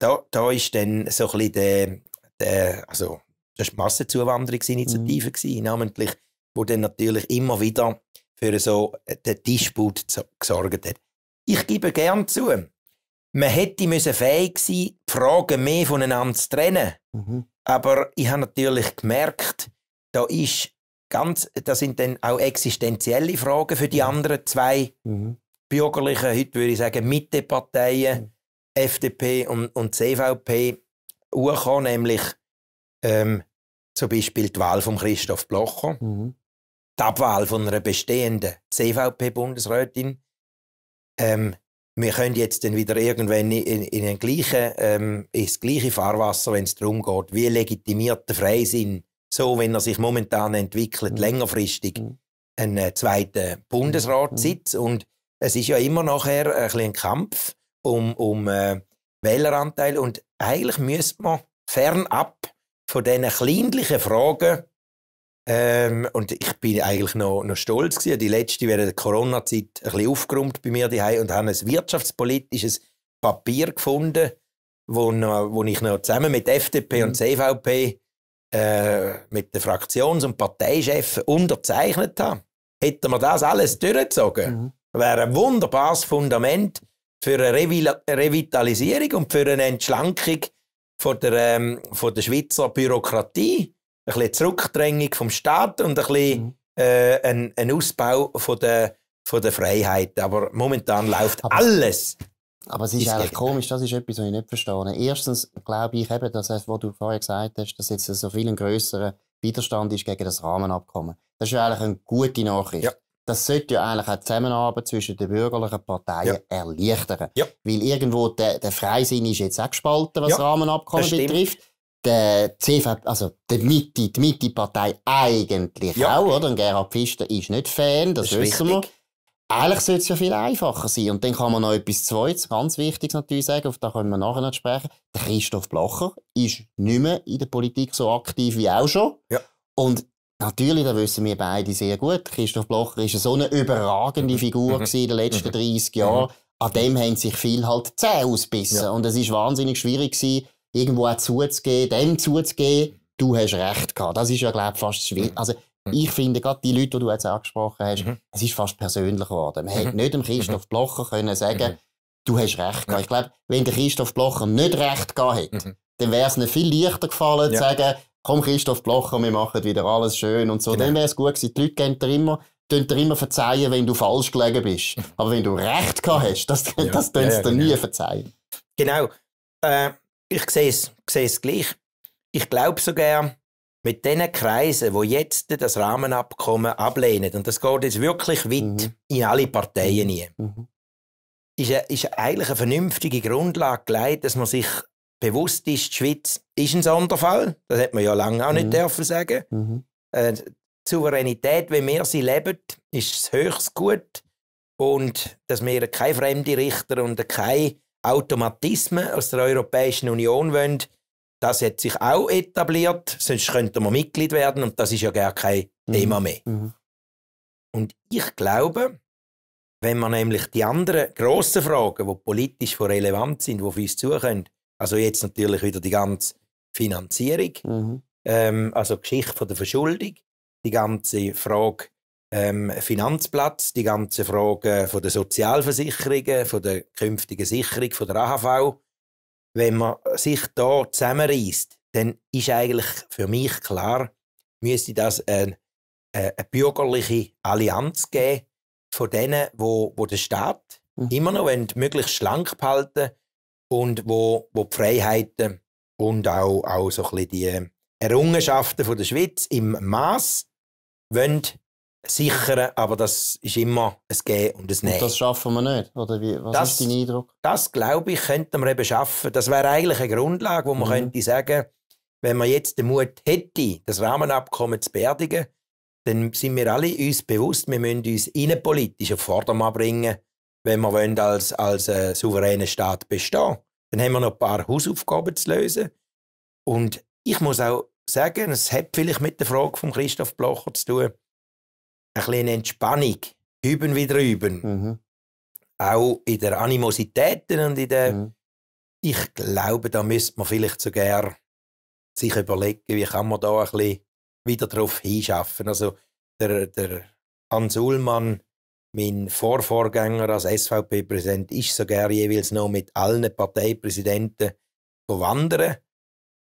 Da, da ist dann so ein bisschen der, der, äh, also, das war die Massenzuwanderungsinitiative, mhm. namentlich, wo dann natürlich immer wieder für so äh, den Disput gesorgt hat. Ich gebe gern zu, man hätte müssen fähig sein die Fragen mehr voneinander zu trennen. Mhm. Aber ich habe natürlich gemerkt, da ist ganz, das sind dann auch existenzielle Fragen für die mhm. anderen zwei mhm. bürgerlichen, heute würde ich sagen Mitteparteien, mhm. FDP und, und CVP, hochkommen, nämlich ähm, zum Beispiel die Wahl von Christoph Blocher, mhm. die Abwahl von einer bestehenden CVP-Bundesrätin. Ähm, wir können jetzt dann wieder irgendwann in, in, in gleichen, ähm, ins gleiche Fahrwasser, wenn es darum geht, wie legitimiert der Freisinn, so wenn er sich momentan entwickelt, mhm. längerfristig mhm. einen äh, zweiten Bundesrat mhm. mhm. Und es ist ja immer nachher ein, ein Kampf um, um äh, Wähleranteil. Und eigentlich müsste man fernab von diesen kleinlichen Fragen, ähm, und ich bin eigentlich noch, noch stolz gewesen. Die letzte während der Corona-Zeit ein bisschen aufgeräumt bei mir daheim und habe ein wirtschaftspolitisches Papier gefunden, wo, noch, wo ich noch zusammen mit FDP mhm. und CVP äh, mit den Fraktions- und Parteichefs unterzeichnet habe. Hätten wir das alles durchgezogen, mhm. wäre ein wunderbares Fundament für eine Revitalisierung und für eine Entschlankung von der, ähm, von der Schweizer Bürokratie, ein bisschen Zurückdrängung vom Staat und ein bisschen mhm. äh, ein, ein, Ausbau von der, von der Freiheit. Aber momentan läuft aber, alles. Aber es ist eigentlich komisch, das ist etwas, was ich nicht verstehe. Erstens glaube ich eben, dass, was du vorher gesagt hast, dass jetzt so viel ein grösserer Widerstand ist gegen das Rahmenabkommen. Das ist eigentlich eine gute Nachricht. Ja das sollte ja eigentlich auch die Zusammenarbeit zwischen den bürgerlichen Parteien ja. erleichtern. Ja. Weil irgendwo der, der Freisinn ist jetzt auch gespalten, was ja. Rahmenabkommen betrifft. Der CV, also die Mitte, die Mitte-Partei eigentlich ja. auch, oder? Und Gerhard Pfister ist nicht Fan, das, das wissen wir. Eigentlich sollte es ja viel einfacher sein. Und dann kann man noch etwas Zweites, ganz Wichtiges natürlich sagen, auf das können wir nachher noch sprechen. Der Christoph Blocher ist nicht mehr in der Politik so aktiv wie auch schon. Ja. Und Natürlich, das wissen wir beide sehr gut. Christoph Blocher war so eine überragende Figur in den letzten 30 mhm. Jahren. Mhm. An dem haben sich viele halt zäh ausbissen. Ja. Und es war wahnsinnig schwierig gewesen, irgendwo auch zuzugeben, dem zuzugeben, du hast recht gehabt. Das ist ja, glaube ich, fast schwierig. Mhm. Also, ich finde, gerade die Leute, die du jetzt angesprochen hast, es ist fast persönlich geworden. Man hätte nicht dem Christoph Blocher können sagen du hast recht gehabt. Ich glaube, wenn der Christoph Blocher nicht recht gehabt hätte, dann wäre es ihnen viel leichter gefallen, zu sagen, komm Christoph Blocher, wir machen wieder alles schön und so. Genau. Dann wäre es gut gewesen. Die Leute gehen dir immer, tun dir immer verzeihen, wenn du falsch gelegen bist. Aber wenn du recht gehabt hast, das, ja. sie ja, dir genau. nie verzeihen. Genau. Äh, ich sehe es, gleich. Ich glaube sogar, mit diesen Kreisen, die jetzt das Rahmenabkommen ablehnen, und das geht jetzt wirklich weit mhm. in alle Parteien mhm. rein, mhm. ist, eine, äh, ist eigentlich eine vernünftige Grundlage gelegt, dass man sich bewusst ist, die Schweiz ist ein Sonderfall. Das hat man ja lange auch nicht mhm. dürfen sagen. Mhm. Äh, Souveränität, wenn wir sie leben, ist das höchste Gut. Und dass wir keine fremden Richter und keine Automatismen aus der Europäischen Union wollen, das hat sich auch etabliert. Sonst könnte man Mitglied werden und das ist ja gar kein mhm. Thema mehr. Mhm. Und ich glaube, wenn man nämlich die anderen grossen Fragen, die politisch von relevant sind, die auf uns zukommen, also jetzt natürlich wieder die ganze Finanzierung, mhm. ähm, also Geschichte von der Verschuldung, die ganze Frage ähm, Finanzplatz, die ganze Frage äh, von der Sozialversicherungen, von der künftigen Sicherung, von der AHV. Wenn man sich da zusammenreißt, dann ist eigentlich für mich klar, müsste das eine, äh, eine bürgerliche Allianz geben von denen, wo, wo der Staat mhm. immer noch möglichst schlank behalten und wo, wo die Freiheiten und auch, auch so ein bisschen die Errungenschaften von der Schweiz im Maß wollen sichern, aber das ist immer ein Gehen und ein Nehmen. Und das schaffen wir nicht, oder wie? Was das, ist dein Eindruck? Das, glaube ich, könnten wir eben schaffen. Das wäre eigentlich eine Grundlage, wo man mhm. könnte sagen, wenn man jetzt den Mut hätte, das Rahmenabkommen zu beerdigen, dann sind wir alle uns bewusst, wir müssen uns innenpolitisch auf Vordermann bringen, wenn wir wollen, als, als äh, souveräner Staat bestehen dann haben wir noch ein paar Hausaufgaben zu lösen. Und ich muss auch sagen, es hat vielleicht mit der Frage von Christoph Blocher zu tun, ein bisschen Entspannung. Üben wie drüben. Mhm. Auch in der Animositäten und in der. Mhm. Ich glaube, da müsste man vielleicht sogar sich überlegen, wie kann man da ein bisschen wieder drauf hinschaffen. Also der, der Hans Ullmann mein Vorvorgänger als SVP-Präsident ist sogar jeweils noch mit allen Parteipräsidenten wandern.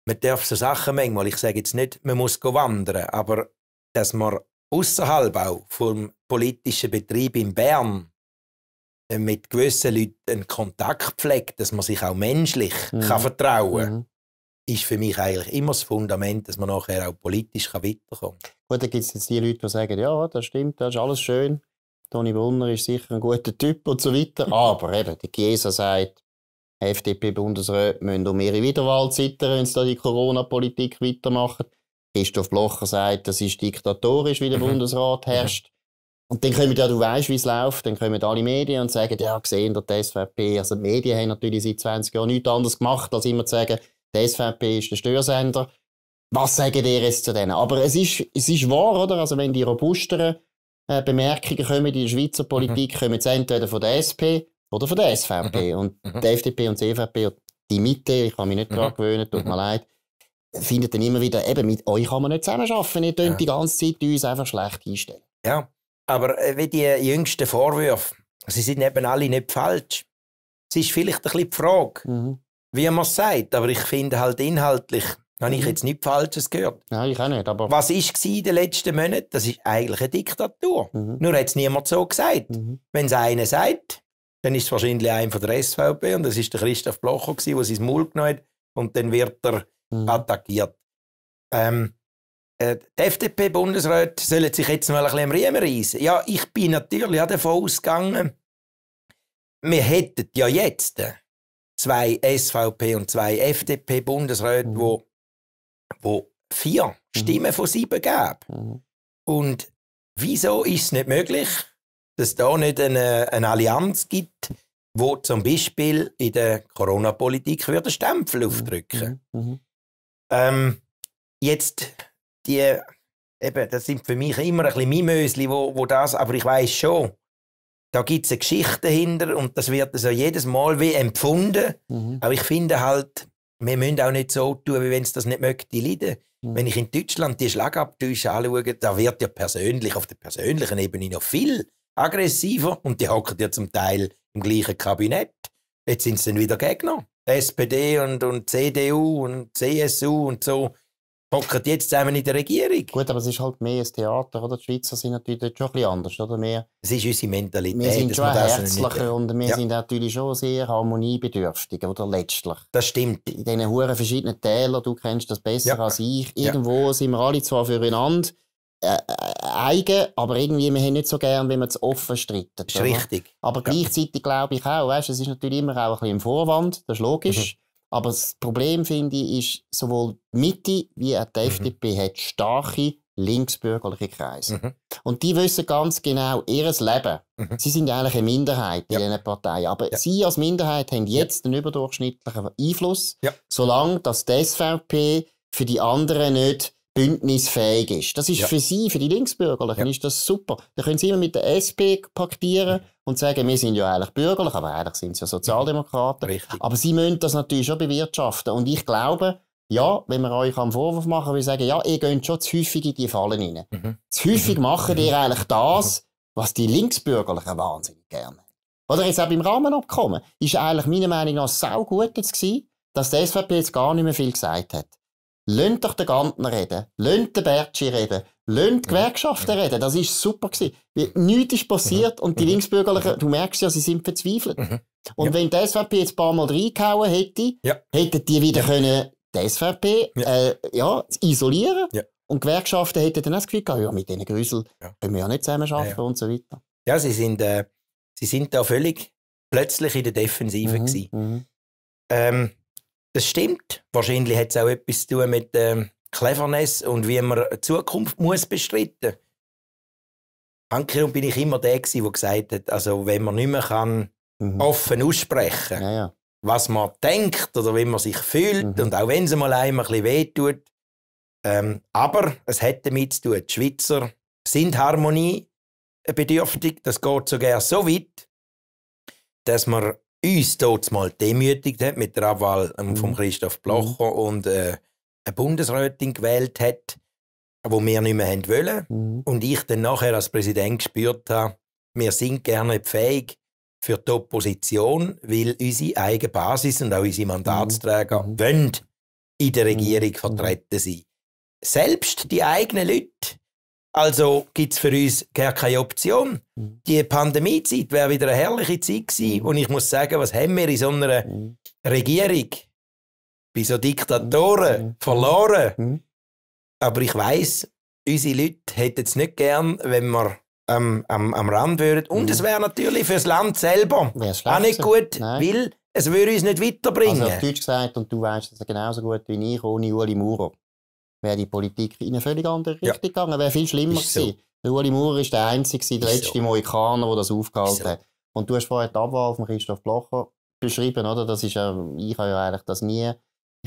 Man darf so Sachen manchmal, ich sage jetzt nicht, man muss wandern, aber dass man außerhalb auch vom politischen Betrieb in Bern mit gewissen Leuten einen Kontakt pflegt, dass man sich auch menschlich mhm. kann vertrauen mhm. ist für mich eigentlich immer das Fundament, dass man nachher auch politisch weiterkommt. Gut, dann gibt es jetzt die Leute, die sagen, ja, das stimmt, das ist alles schön. Toni Brunner ist sicher ein guter Typ und so weiter. Aber eben, die Chiesa sagt, FDP-Bundesräte müssen um ihre Wiederwahl zittern, wenn sie da die Corona-Politik weitermachen. Christoph Blocher sagt, das ist diktatorisch, wie der mhm. Bundesrat mhm. herrscht. Und dann kommen ja, du weißt, wie es läuft, dann kommen alle Medien und sagen, ja, gesehen, der SVP. Also die Medien haben natürlich seit 20 Jahren nichts anderes gemacht, als immer zu sagen, die SVP ist der Störsender. Was sagen die jetzt zu denen? Aber es ist, es ist wahr, oder? Also wenn die robusteren äh, Bemerkungen kommen in der Schweizer Politik, mhm. kommen jetzt entweder von der SP oder von der SVP. Mhm. Und mhm. die FDP und die EVP und die Mitte, ich kann mich nicht mhm. daran gewöhnen, tut mhm. mir leid, findet dann immer wieder, eben mit euch kann man nicht zusammenarbeiten, ihr könnt ja. die ganze Zeit uns einfach schlecht einstellen. Ja, aber äh, wie die jüngsten Vorwürfe, sie sind eben alle nicht falsch. Es ist vielleicht ein bisschen die Frage, mhm. wie man es sagt, aber ich finde halt inhaltlich, habe ich jetzt mhm. nichts Falsches gehört? Nein, ich auch nicht. Aber Was war in den letzten Monaten? Das ist eigentlich eine Diktatur. Mhm. Nur hat es niemand so gesagt. Mhm. Wenn es einer sagt, dann ist es wahrscheinlich einer von der SVP und das ist der Christoph Blocher, der sein Maul genommen hat und dann wird er mhm. attackiert. Ähm, äh, die FDP-Bundesräte sollen sich jetzt mal ein bisschen am Riemen reissen. Ja, ich bin natürlich auch davon ausgegangen, wir hätten ja jetzt zwei SVP und zwei FDP-Bundesräte, mhm wo vier mhm. Stimmen von sieben gab. Mhm. Und wieso ist es nicht möglich, dass es da nicht eine, eine Allianz gibt, wo zum Beispiel in der Corona-Politik würde Stempel mhm. aufdrücken. Mhm. Ähm, jetzt die, eben, das sind für mich immer ein bisschen Mimösli, wo, wo das, aber ich weiß schon, da gibt es eine Geschichte dahinter und das wird so also jedes Mal wie empfunden. Mhm. Aber ich finde halt, wir müssen auch nicht so tun, wie wenn es das nicht möchte, leiden. Mhm. Wenn ich in Deutschland die Schlagabtäusche anschaue, da wird ja persönlich, auf der persönlichen Ebene noch viel aggressiver und die hocken ja zum Teil im gleichen Kabinett. Jetzt sind sie dann wieder Gegner. SPD und, und CDU und CSU und so hocken jetzt zusammen in der Regierung. Gut, aber es ist halt mehr ein Theater, oder? Die Schweizer sind natürlich dort schon ein bisschen anders, oder? Wir, es ist unsere Mentalität. Wir sind schon herzlicher und wir ja. sind natürlich schon sehr harmoniebedürftig, oder? Letztlich. Das stimmt. In diesen hohen verschiedenen Tälern, du kennst das besser ja. als ich. Irgendwo ja. sind wir alle zwar füreinander, äh, äh, eigen, aber irgendwie, wir haben nicht so gern, wenn man es offen strittet. Ist richtig. Aber gleichzeitig glaube ich auch, weißt, es ist natürlich immer auch ein bisschen im Vorwand, das ist logisch. Mhm. Aber das Problem, finde ich, ist, sowohl die Mitte wie auch die mhm. FDP hat starke linksbürgerliche Kreise. Mhm. Und die wissen ganz genau ihr Leben. Mhm. Sie sind eigentlich eine Minderheit in ja. diesen Parteien. Aber ja. sie als Minderheit haben jetzt ja. einen überdurchschnittlichen Einfluss, ja. solange dass die SVP für die anderen nicht bündnisfähig ist. Das ist ja. für sie, für die Linksbürgerlichen, ja. ist das super. Da können sie immer mit der SP paktieren mhm und sagen, wir sind ja eigentlich bürgerlich, aber eigentlich sind es ja Sozialdemokraten. Mhm. Richtig. Aber sie müssen das natürlich schon bewirtschaften. Und ich glaube, ja, wenn wir euch einen Vorwurf machen wir sagen, ja, ihr geht schon zu häufig in die Fallen rein. Mhm. Zu häufig mhm. machen mhm. ihr eigentlich das, mhm. was die Linksbürgerlichen wahnsinnig gerne Oder jetzt auch beim Rahmenabkommen ist eigentlich meiner Meinung nach sau gut jetzt gewesen, dass die SVP jetzt gar nicht mehr viel gesagt hat. Lönnt doch den Gantner reden, lönnt den Bertschi reden, Lönnt die Gewerkschaften ja. reden. Das war super gewesen. Nichts ist passiert mhm. und die mhm. Linksbürgerlichen, du merkst ja, sie sind verzweifelt. Mhm. Und ja. wenn die SVP jetzt ein paar Mal reingehauen hätte, ja. hätten die wieder können die SVP äh, ja. isolieren Und Gewerkschaften hätten dann auch das Gefühl gehabt, ja, mit diesen Grüsel können wir ja nicht zusammenarbeiten arbeiten und so weiter. Ja, sie sind, äh, sie sind da völlig plötzlich in der Defensive mhm, gewesen. Mhm. Ähm, das stimmt. Wahrscheinlich hat es auch etwas zu tun mit... Ähm, Cleverness und wie man die Zukunft muss bestreiten muss. Handkehrum bin ich immer der, der gesagt hat, also wenn man nicht mehr kann, mhm. offen aussprechen ja, ja. was man denkt oder wie man sich fühlt mhm. und auch wenn es mal einem ein bisschen wehtut. Ähm, aber es hat damit zu tun, die Schweizer sind harmoniebedürftig. Das geht sogar so weit, dass man uns dort mal demütigt hat mit der Abwahl ähm, mhm. von Christoph mhm. Blocher und äh, eine Bundesrätin gewählt hat, wo wir nicht mehr wollen. Mhm. Und ich dann nachher als Präsident gespürt habe, wir sind gerne fähig für die Opposition, weil unsere eigene Basis und auch unsere Mandatsträger mhm. wollen in der Regierung mhm. mhm. vertreten sein. Selbst die eigenen Leute. Also gibt es für uns gar keine Option. Mhm. Die Pandemiezeit wäre wieder eine herrliche Zeit gewesen. Und ich muss sagen, was haben wir in so einer mhm. Regierung? bei so Diktatoren mhm. verloren. Mhm. Aber ich weiß, unsere Leute hätten es nicht gern, wenn wir ähm, am, am Rand wären. Und mhm. es wäre natürlich für das Land selber auch nicht gut, Nein. weil es würde uns nicht weiterbringen. Also auf Deutsch gesagt, und du weißt das genauso gut wie ich, ohne Uli Maurer wäre die Politik in eine völlig andere Richtung ja. gegangen, wäre viel schlimmer ist gewesen. So. Uli Maurer war der einzige, der letzte so. Mohikaner, der das aufgehalten so. hat. Und du hast vorher die Abwahl von Christoph Blocher beschrieben, oder? Das ist ja, ich habe ja eigentlich das nie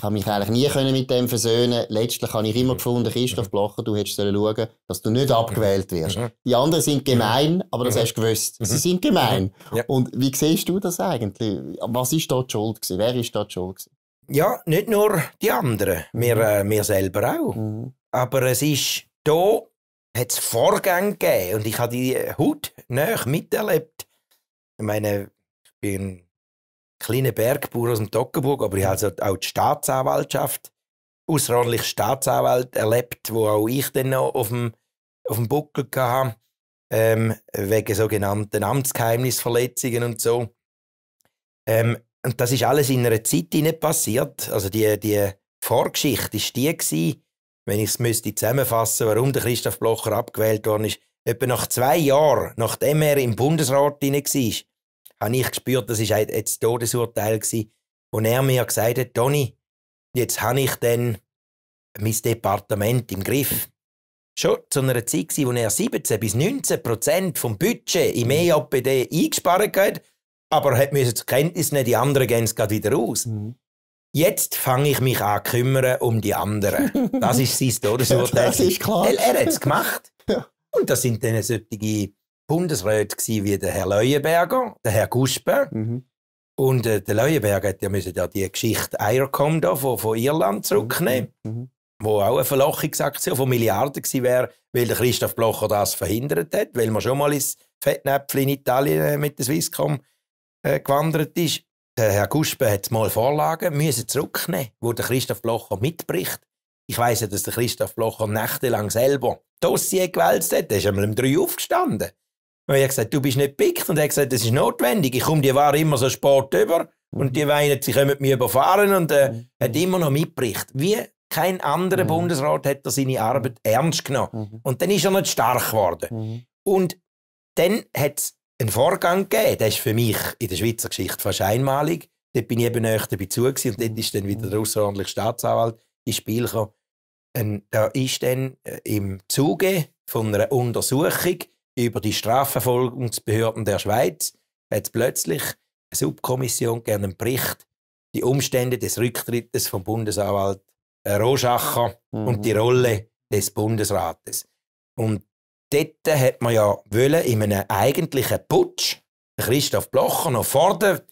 ich habe mich eigentlich nie mit dem versöhnen. Letztlich habe ich immer gefunden, Christoph Blocher, du hättest schauen dass du nicht abgewählt wirst. Mhm. Die anderen sind gemein, aber das mhm. hast du gewusst. Sie mhm. sind gemein. Und wie siehst du das eigentlich? Was ist dort schuld gewesen? Wer ist dort schuld gewesen? Ja, nicht nur die anderen. Wir, äh, wir selber auch. Mhm. Aber es ist, da hat es Vorgänge gegeben. Und ich habe die Haut näher miterlebt. Ich meine, ich bin kleine Bergbauer aus dem Toggenburg, aber ich habe also auch die Staatsanwaltschaft, außerordentlich Staatsanwalt erlebt, wo auch ich dann noch auf dem, auf dem Buckel hatte, ähm, wegen sogenannten Amtsgeheimnisverletzungen und so. Ähm, und das ist alles in einer Zeit nicht passiert. Also die, die Vorgeschichte war die gewesen, wenn ich es zusammenfassen müsste warum der Christoph Blocher abgewählt worden ist. Etwa nach zwei Jahren, nachdem er im Bundesrat war, habe ich gespürt, das war jetzt Todesurteil, wo er mir gesagt hat, Toni, jetzt habe ich dann mein Departement im Griff. Schon zu einer Zeit, gewesen, wo er 17 bis 19 Prozent vom Budget im mhm. EAPD eingespart hat, aber hat mir zur Kenntnis nehmen, die anderen gehen es gerade wieder aus. Mhm. Jetzt fange ich mich an kümmern um die anderen. Das ist sein Todesurteil. das ist klar. Er, er hat es gemacht. Und das sind dann solche Bundesrat gewesen, wie der Herr Leuenberger, der Herr Guspe. Mhm. Und äh, der Leuenberger hat ja, müssen ja die Geschichte Eircom da von, von Irland zurücknehmen, mhm. mhm. wo auch eine Verlochungsaktion von Milliarden gewesen wäre, weil der Christoph Blocher das verhindert hat, weil man schon mal ins Fettnäpfchen in Italien äh, mit der Swisscom äh, gewandert ist. Der Herr Guspe hat mal Vorlagen müssen zurücknehmen, wo der Christoph Blocher mitbricht. Ich weiß ja, dass der Christoph Blocher nächtelang selber Dossier gewälzt hat. Er ist einmal im drei aufgestanden. Und ich habe gesagt, du bist nicht pickt. Und er hat gesagt, das ist notwendig. Ich komme die Ware immer so spät über. Und die mhm. weinen, sie können mich überfahren. Und äh, mhm. hat immer noch mitbricht. Wie kein anderer mhm. Bundesrat hat er seine Arbeit ernst genommen. Mhm. Und dann ist er nicht stark geworden. Mhm. Und dann hat es einen Vorgang gegeben, der ist für mich in der Schweizer Geschichte fast einmalig. Dort bin ich eben näher dabei zu. und dort ist dann wieder mhm. der außerordentliche Staatsanwalt ins Spiel gekommen. Und da ist dann äh, im Zuge von einer Untersuchung über die Strafverfolgungsbehörden der Schweiz hat plötzlich eine Subkommission gerne einen Bericht die Umstände des Rücktrittes von Bundesanwalt äh, Rohschacher mhm. und die mhm. Rolle des Bundesrates. Und dort hat man ja wollen, in einem eigentlichen Putsch Christoph Blocher noch vor der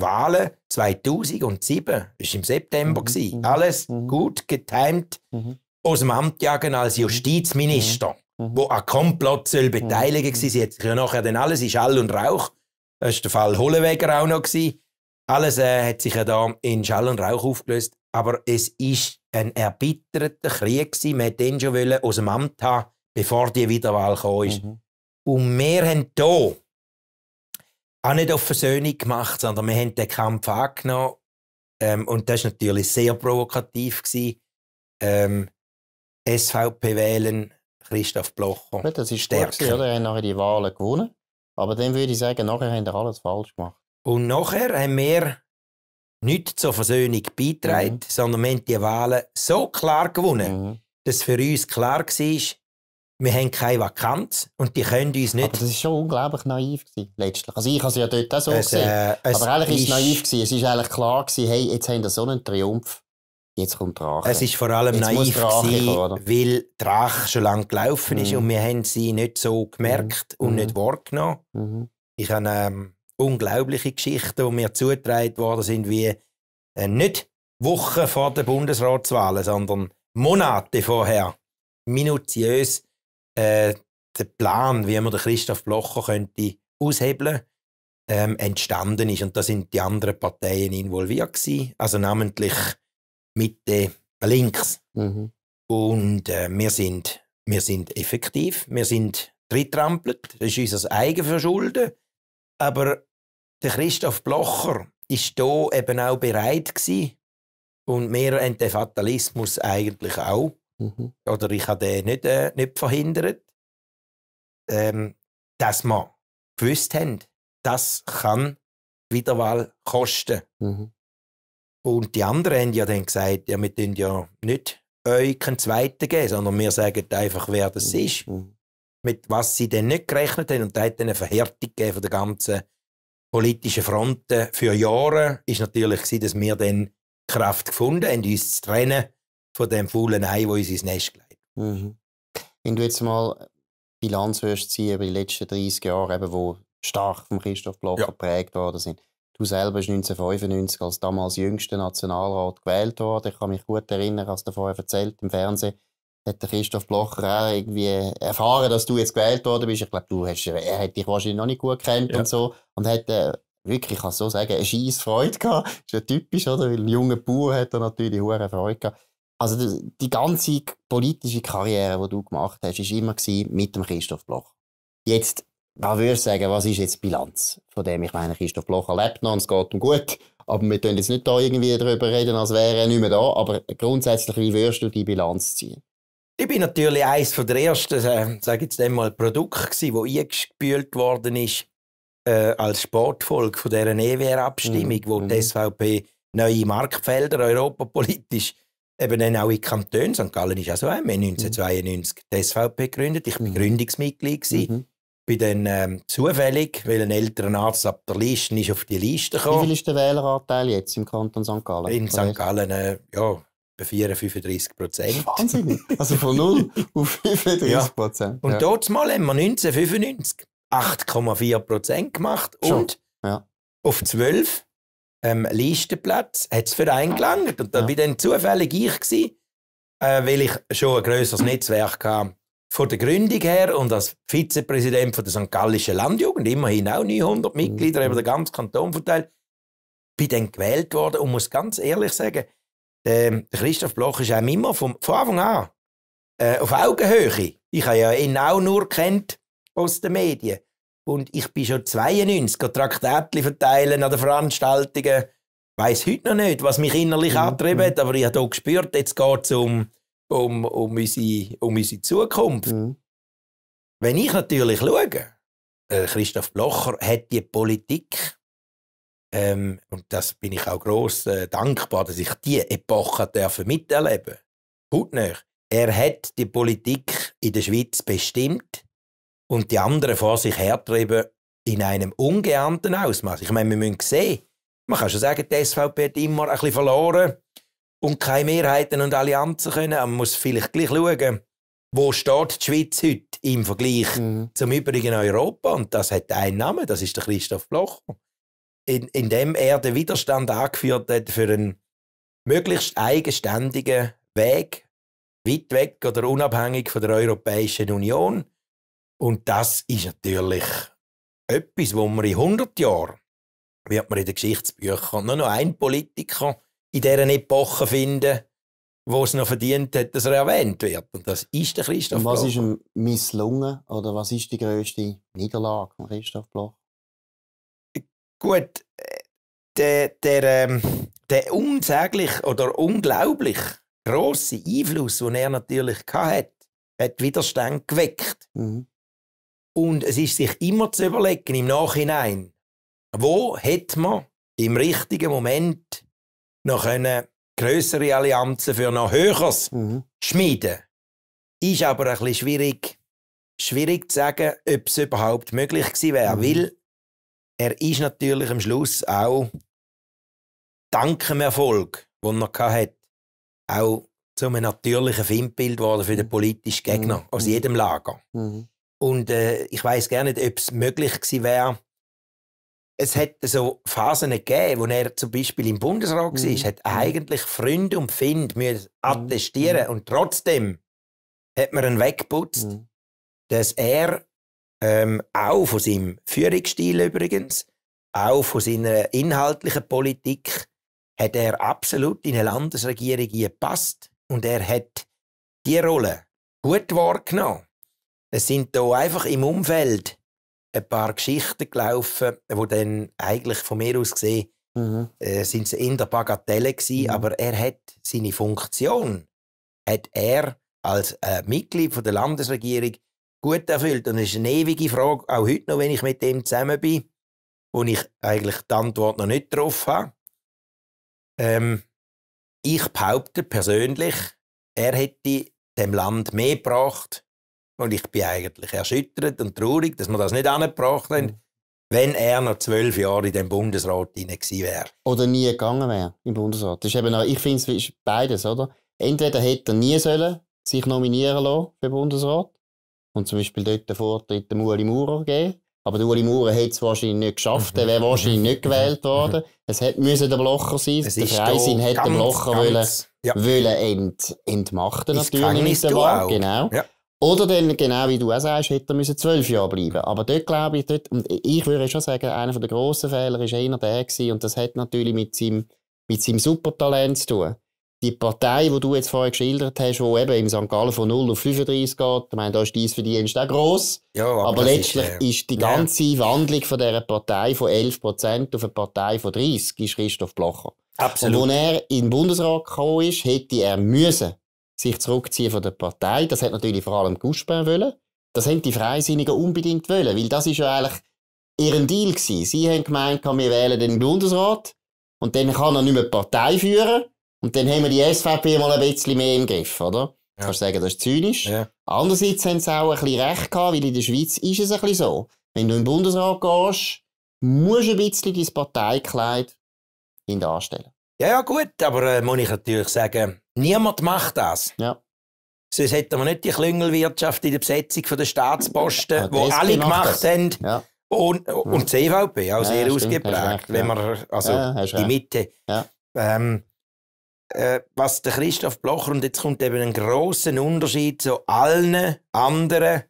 Wahl 2007, das war im September, mhm. mhm alles mhm. gut getimt, mhm. aus dem Amt jagen als Justizminister. Mhm mhm. wo an Komplott soll beteiligt mhm. Sie hat sich ja nachher dann alles in Schall und Rauch, das war der Fall Holleweger auch noch, gewesen. alles äh, hat sich ja da in Schall und Rauch aufgelöst. Aber es ist ein erbitterter Krieg gewesen. Man den schon aus dem Amt haben, bevor die Wiederwahl kam. Mhm. Und wir haben hier auch nicht auf Versöhnung gemacht, sondern wir haben den Kampf angenommen. Ähm, und das war natürlich sehr provokativ. Gewesen. Ähm, SVP wählen, Christoph Blocher. Gut, das ist stärker. Er hat nachher die Wahlen gewonnen. Aber dann würde ich sagen, nachher haben wir alles falsch gemacht. Und nachher haben wir nicht zur Versöhnung beitragen, mhm. sondern wir haben die Wahlen so klar gewonnen, mhm. dass für uns klar war, wir haben keine Vakanz und die können uns nicht. Aber das war schon unglaublich naiv gewesen, letztlich. Also ich habe es ja dort auch so es, äh, gesehen. Äh, aber eigentlich war es naiv gewesen. Es war eigentlich klar gewesen, hey, jetzt haben wir so einen Triumph. Jetzt kommt Drache. Es ist vor allem Jetzt naiv, gewesen, weil Drache schon lange gelaufen ist mhm. und wir haben sie nicht so gemerkt mhm. und mhm. nicht wahrgenommen. Mhm. Ich habe ähm, unglaubliche Geschichten, die mir zugetragen worden sind, wie äh, nicht Wochen vor der Bundesratswahl, sondern Monate vorher minutiös äh, der Plan, wie man den Christoph Blocher könnte aushebeln ähm, entstanden ist. Und da sind die anderen Parteien involviert gewesen, also namentlich mit den links. Mhm. Und äh, wir, sind, wir sind effektiv, wir sind drittrampelt, das ist unser Eigenverschulden. Aber der Christoph Blocher war da eben auch bereit gewesen. und wir haben den Fatalismus eigentlich auch. Mhm. Oder ich habe den nicht, äh, nicht verhindert, ähm, dass wir gewusst haben, das kann Wiederwahl kosten. Mhm. Und die anderen haben ja dann gesagt, ja, wir dürfen ja nicht euch keinen zweiten geben, sondern wir sagen einfach, wer das mhm. ist. Mit was sie dann nicht gerechnet haben. Und da hat dann eine Verhärtung gegeben von der ganzen politischen Fronten für Jahre. Ist natürlich gewesen, dass wir dann Kraft gefunden haben, uns zu trennen von dem faulen Ei, wo uns ins Nest gelegt mhm. Wenn du jetzt mal Bilanz ziehen über die letzten 30 Jahre, eben, wo stark vom Christoph Blocher ja. geprägt worden sind. Du selber bist 1995 als damals jüngster Nationalrat gewählt worden. Ich kann mich gut erinnern, als du vorher erzählt im Fernsehen, hat der Christoph Blocher auch irgendwie erfahren, dass du jetzt gewählt worden bist. Ich glaube, du hast, er hat dich wahrscheinlich noch nicht gut gekannt ja. und so. Und hat äh, wirklich, ich kann es so sagen, eine scheisse Freude gehabt. Das Ist ja typisch, oder? Weil ein junger Bauer hat da natürlich hohe Freude gehabt. Also die, die ganze politische Karriere, die du gemacht hast, ist immer mit dem Christoph Blocher. Jetzt was würde sagen, was ist jetzt die Bilanz von dem? Ich meine, Christoph Blocher lebt noch und es geht ihm gut. Aber wir können jetzt nicht da irgendwie darüber reden, als wäre er nicht mehr da. Aber grundsätzlich, wie würdest du die Bilanz ziehen? Ich bin natürlich eines der ersten, äh, sage jetzt einmal, Produkte, das eingespült worden ist äh, als Sportfolge von dieser EWR-Abstimmung, mhm. wo die mhm. SVP neue Marktfelder europapolitisch eben dann auch in Kanton, St. Gallen ist auch so ein, wir haben 1992 mhm. die SVP gegründet, ich war mhm. Gründungsmitglied. Mhm bin dann ähm, zufällig, weil ein älterer Arzt ab der Liste ist, auf die Liste gekommen. Wie viel ist der Wähleranteil jetzt im Kanton St. Gallen? In St. Gallen, äh, ja, bei 34, 35 Prozent. Wahnsinnig. Also von 0 auf 35 Prozent. Ja. Und ja. dort mal haben wir 1995 8,4 Prozent gemacht Schon. und ja. auf 12 ähm, Listenplatz hat es für einen gelangt. Und da ja. war dann zufällig ich, gewesen, äh, weil ich schon ein grösseres Netzwerk hatte von der Gründung her und als Vizepräsident von der St. Gallischen Landjugend, immerhin auch 900 mhm. Mitglieder, mhm. über den ganzen Kanton verteilt, bin dann gewählt worden und muss ganz ehrlich sagen, ähm, der Christoph Bloch ist einem immer vom, von Anfang an äh, auf Augenhöhe. Ich habe ja ihn auch nur kennt aus den Medien. Und ich bin schon 92, Traktätchen verteilen an den Veranstaltungen. Ich weiss heute noch nicht, was mich innerlich mhm. angetrieben hat, mhm. aber ich habe hier gespürt, jetzt geht es um um, um, unsere, um unsere Zukunft. Mhm. Wenn ich natürlich schaue, äh, Christoph Blocher hat die Politik, ähm, und das bin ich auch gross äh, dankbar, dass ich diese Epoche darf miterleben nicht. Er hat die Politik in der Schweiz bestimmt und die anderen vor sich hertreiben in einem ungeahnten Ausmaß. Ich meine, wir müssen sehen, man kann schon sagen, die SVP hat immer ein bisschen verloren und keine Mehrheiten und Allianzen können. Man muss vielleicht gleich schauen, wo steht die Schweiz heute im Vergleich mhm. zum übrigen Europa. Und das hat einen Namen, das ist der Christoph Bloch. In, in dem er den Widerstand angeführt hat für einen möglichst eigenständigen Weg, weit weg oder unabhängig von der Europäischen Union. Und das ist natürlich etwas, wo man in 100 Jahren wird man in den Geschichtsbüchern nur noch ein Politiker in dieser Epoche finden, wo es noch verdient hat, dass er erwähnt wird. Und das ist der Christoph Bloch. Und was ist ihm misslungen oder was ist die grösste Niederlage von Christoph Bloch? Gut, der, der, ähm, der unsäglich oder unglaublich grosse Einfluss, den er natürlich hatte, hat Widerstand geweckt. Mhm. Und es ist sich immer zu überlegen im Nachhinein, wo hat man im richtigen Moment noch größere Allianzen für noch Höheres mhm. schmieden. Ist aber ein bisschen schwierig, schwierig zu sagen, ob es überhaupt möglich gewesen wäre, mhm. weil er ist natürlich am Schluss auch dank dem Erfolg, den er hatte, auch zu einem natürlichen Findbild geworden für den mhm. politischen Gegner mhm. aus mhm. jedem Lager. Mhm. Und äh, ich weiß gar nicht, ob es möglich gewesen wäre, es hat so Phasen gegeben, wo er zum Beispiel im Bundesrat mhm. war, hat mhm. eigentlich Freund und Find mhm. attestieren mhm. und trotzdem hat man ihn weggeputzt, mhm. dass er ähm, auch von seinem Führungsstil übrigens, auch von seiner inhaltlichen Politik, hat er absolut in eine Landesregierung gepasst und er hat die Rolle gut wahrgenommen. Es sind da einfach im Umfeld ein paar Geschichten gelaufen, die dann eigentlich von mir aus gesehen mhm. äh, sind sie in der Bagatelle gewesen, mhm. aber er hat seine Funktion, hat er als äh, Mitglied von der Landesregierung gut erfüllt. Und das ist eine ewige Frage, auch heute noch, wenn ich mit ihm zusammen bin, wo ich eigentlich die Antwort noch nicht drauf habe. Ähm, ich behaupte persönlich, er hätte dem Land mehr gebracht, und ich bin eigentlich erschüttert und traurig, dass wir das nicht angebracht haben, mhm. wenn er noch zwölf Jahre in dem Bundesrat gewesen wäre. Oder nie gegangen wäre im Bundesrat. Das ist eben auch, ich finde, es beides, oder? Entweder hätte er nie sollen sich nominieren lassen für den Bundesrat und zum Beispiel dort den Vortritt der Ueli Maurer gegeben. Aber der Uli Maurer hätte es wahrscheinlich nicht geschafft, er wäre mhm. wahrscheinlich nicht gewählt worden. Es müsste der Blocher sein. Es der Freisinn hätte den Blocher ganz, wollen, ja. wollen ent, entmachten. Ins natürlich Gefängnis auch. Genau. Ja. Oder dann, genau wie du auch sagst, hätte er zwölf Jahre bleiben Aber dort glaube ich, dort, und ich würde schon sagen, einer der grossen Fehler war einer der gewesen, und das hat natürlich mit seinem, mit seinem Supertalent zu tun. Die Partei, die du jetzt vorher geschildert hast, die eben im St. Gallen von 0 auf 35 geht, ich meine, da ist dein Verdienst auch gross. Ja, aber, aber letztlich ist, äh, ist, die ganze ja. Wandlung von dieser Partei von 11% auf eine Partei von 30 ist Christoph Blocher. Absolut. Und als er in den Bundesrat gekommen ist, hätte er müssen sich zurückziehen von der Partei. Das hat natürlich vor allem Guspin wollen. Das haben die Freisinnigen unbedingt wollen, weil das ist ja eigentlich ihren Deal gewesen. Sie haben gemeint, wir wählen den Bundesrat und dann kann er nicht mehr die Partei führen und dann haben wir die SVP mal ein bisschen mehr im Griff, oder? Ja. Kannst du sagen, das ist zynisch. Ja. Andererseits haben sie auch ein bisschen recht gehabt, weil in der Schweiz ist es ein bisschen so. Wenn du in den Bundesrat gehst, musst du ein bisschen dein Parteikleid in anstellen. Ja, ja, gut, aber äh, muss ich natürlich sagen, Niemand macht das. Ja. Sonst hätten wir nicht die Klüngelwirtschaft in der Besetzung der Staatsposten, ja, wo alle gemacht haben. Ja. Und, und die CVP auch ja, sehr stimmt, ausgeprägt, wenn man also die Mitte. Ähm, äh, was der Christoph Blocher, und jetzt kommt eben ein großer Unterschied zu allen anderen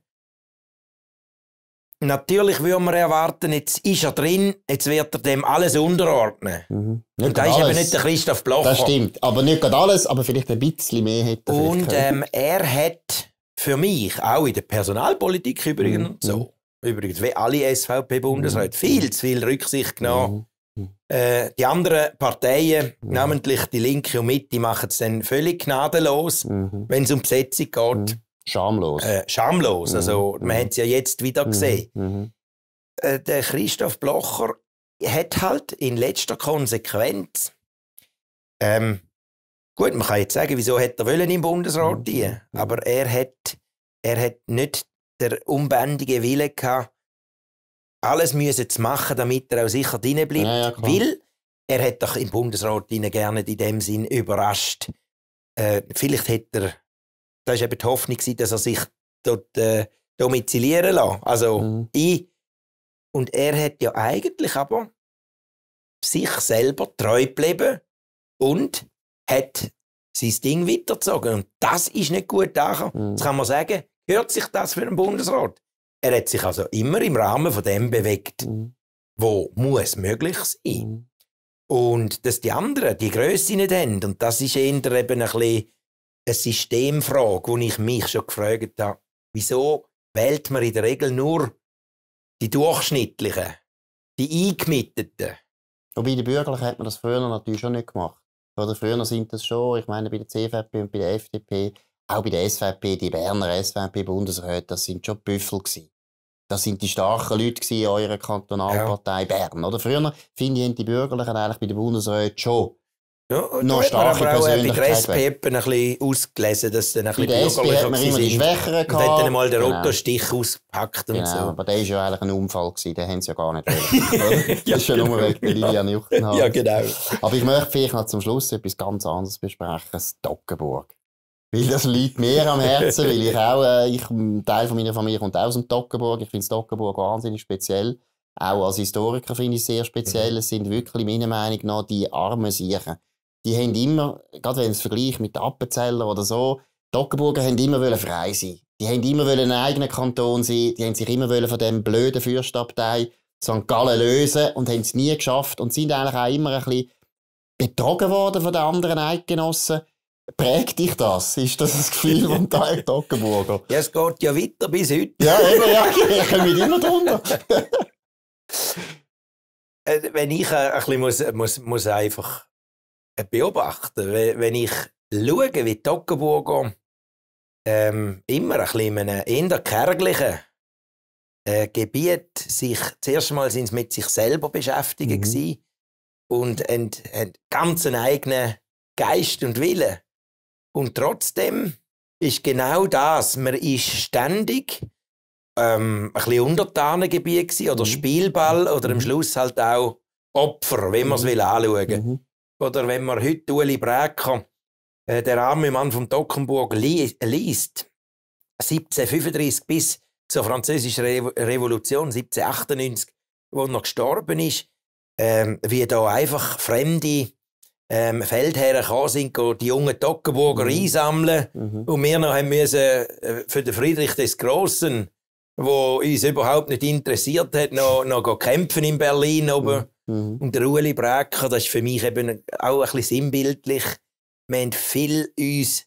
natürlich würde man erwarten, jetzt ist er drin, jetzt wird er dem alles unterordnen. Mhm. Und da ist eben nicht der Christoph Blocher. Das stimmt, aber nicht gerade alles, aber vielleicht ein bisschen mehr hätte er Und ähm, er hat für mich, auch in der Personalpolitik übrigens mhm. so, übrigens wie alle SVP-Bundesräte, mhm. viel zu viel Rücksicht genommen. Mhm. mhm. Äh, die anderen Parteien, namentlich die Linke und Mitte, machen es dann völlig gnadenlos, mhm. wenn es um Besetzung geht. Schamlos. Äh, schamlos. Also, mhm. man mhm. hat es ja jetzt wieder mhm. gesehen. Mhm. Äh, der Christoph Blocher hat halt in letzter Konsequenz. Ähm, gut, man kann jetzt sagen, wieso hätte er wollen im Bundesrat mhm. die, mhm. aber er hat, er hat nicht der unbändige Wille gehabt, alles müssen zu machen, damit er auch sicher drin bleibt, ja, ja, weil er hat doch im Bundesrat ihn gerne in dem Sinn überrascht. Äh, vielleicht hätte er da war eben die Hoffnung, dass er sich dort äh, domizilieren lässt. Also mhm. ich. Und er hat ja eigentlich aber sich selber treu geblieben und hat sein Ding weitergezogen. Und das ist nicht gut angekommen. Mhm. Das kann man sagen, hört sich das für einen Bundesrat? Er hat sich also immer im Rahmen von dem bewegt, mhm. wo muss möglich sein. Mhm. Und dass die anderen die Größe nicht haben, und das ist eher eben ein bisschen eine Systemfrage, die ich mich schon gefragt habe. Wieso wählt man in der Regel nur die Durchschnittlichen, die Eingemitteten? Und bei den Bürgerlichen hat man das früher natürlich schon nicht gemacht. Oder früher sind das schon, ich meine, bei der CVP und bei der FDP, auch bei der SVP, die Berner SVP-Bundesräte, das sind schon Büffel gewesen. Das sind die starken Leute in eurer Kantonalpartei ja. Bern. Oder früher, finde ich, haben die Bürgerlichen eigentlich bei den Bundesräten schon ja, noch starke aber Persönlichkeit. Bei ein bisschen ausgelesen, dass dann ein bisschen Bei der SP hat man immer die Schwächeren gehabt. Und hat dann mal den genau. ausgepackt und genau, so. aber der war ja eigentlich ein Unfall, gewesen. den haben sie ja gar nicht wollen. das ist ja genau, nur wegen der Lilia Juchtenhall. Ja, genau. Aber ich möchte vielleicht noch zum Schluss etwas ganz anderes besprechen, das Toggenburg. Weil das liegt mir am Herzen, weil ich auch, äh, ich, ein Teil von meiner Familie kommt auch aus dem Toggenburg. Ich finde Toggenburg wahnsinnig speziell. Auch als Historiker finde ich es sehr speziell. Mhm. Es sind wirklich meiner Meinung nach die armen Siechen die haben immer, gerade wenn es vergleicht mit Appenzeller oder so, die Ockenburger haben immer frei sein. Die haben immer einen eigenen Kanton sein. Die haben sich immer von dem blöden Fürstabtei St. Gallen lösen und haben es nie geschafft und sind eigentlich auch immer ein bisschen betrogen worden von den anderen Eidgenossen. Prägt dich das? Ist das das Gefühl von Teil Ockenburger? Ja, es geht ja weiter bis heute. ja, eben, ja, ich komme immer drunter. Äh, wenn ich äh, ein bisschen muss, muss, muss einfach beobachten, wenn ich schaue, wie Toggenburger ähm, immer ein bisschen in einem eher kärglichen äh, Gebiet sich zuerst mal sind mit sich selber beschäftigen mhm. und einen, einen ganz eigenen Geist und Wille. Und trotzdem ist genau das, man ist ständig ähm, ein bisschen Untertanengebiet oder mhm. Spielball oder am mhm. Schluss halt auch Opfer, wenn man es mhm. will anschauen. Mhm. Oder wenn man heute Uli Bräcker, äh, der arme Mann vom Dockenburg, li liest, 1735 bis zur Französischen Re Revolution 1798, wo er gestorben ist, ähm, wie da einfach fremde ähm, Feldherren gekommen sind, die jungen Toggenburger mhm. einsammeln. Mhm. Und wir noch müssen äh, für den Friedrich des Grossen, der uns überhaupt nicht interessiert hat, noch, noch kämpfen in Berlin oben. Mhm. Mhm. Und der Ueli Brecker, das ist für mich eben auch ein bisschen sinnbildlich. Wir haben viel uns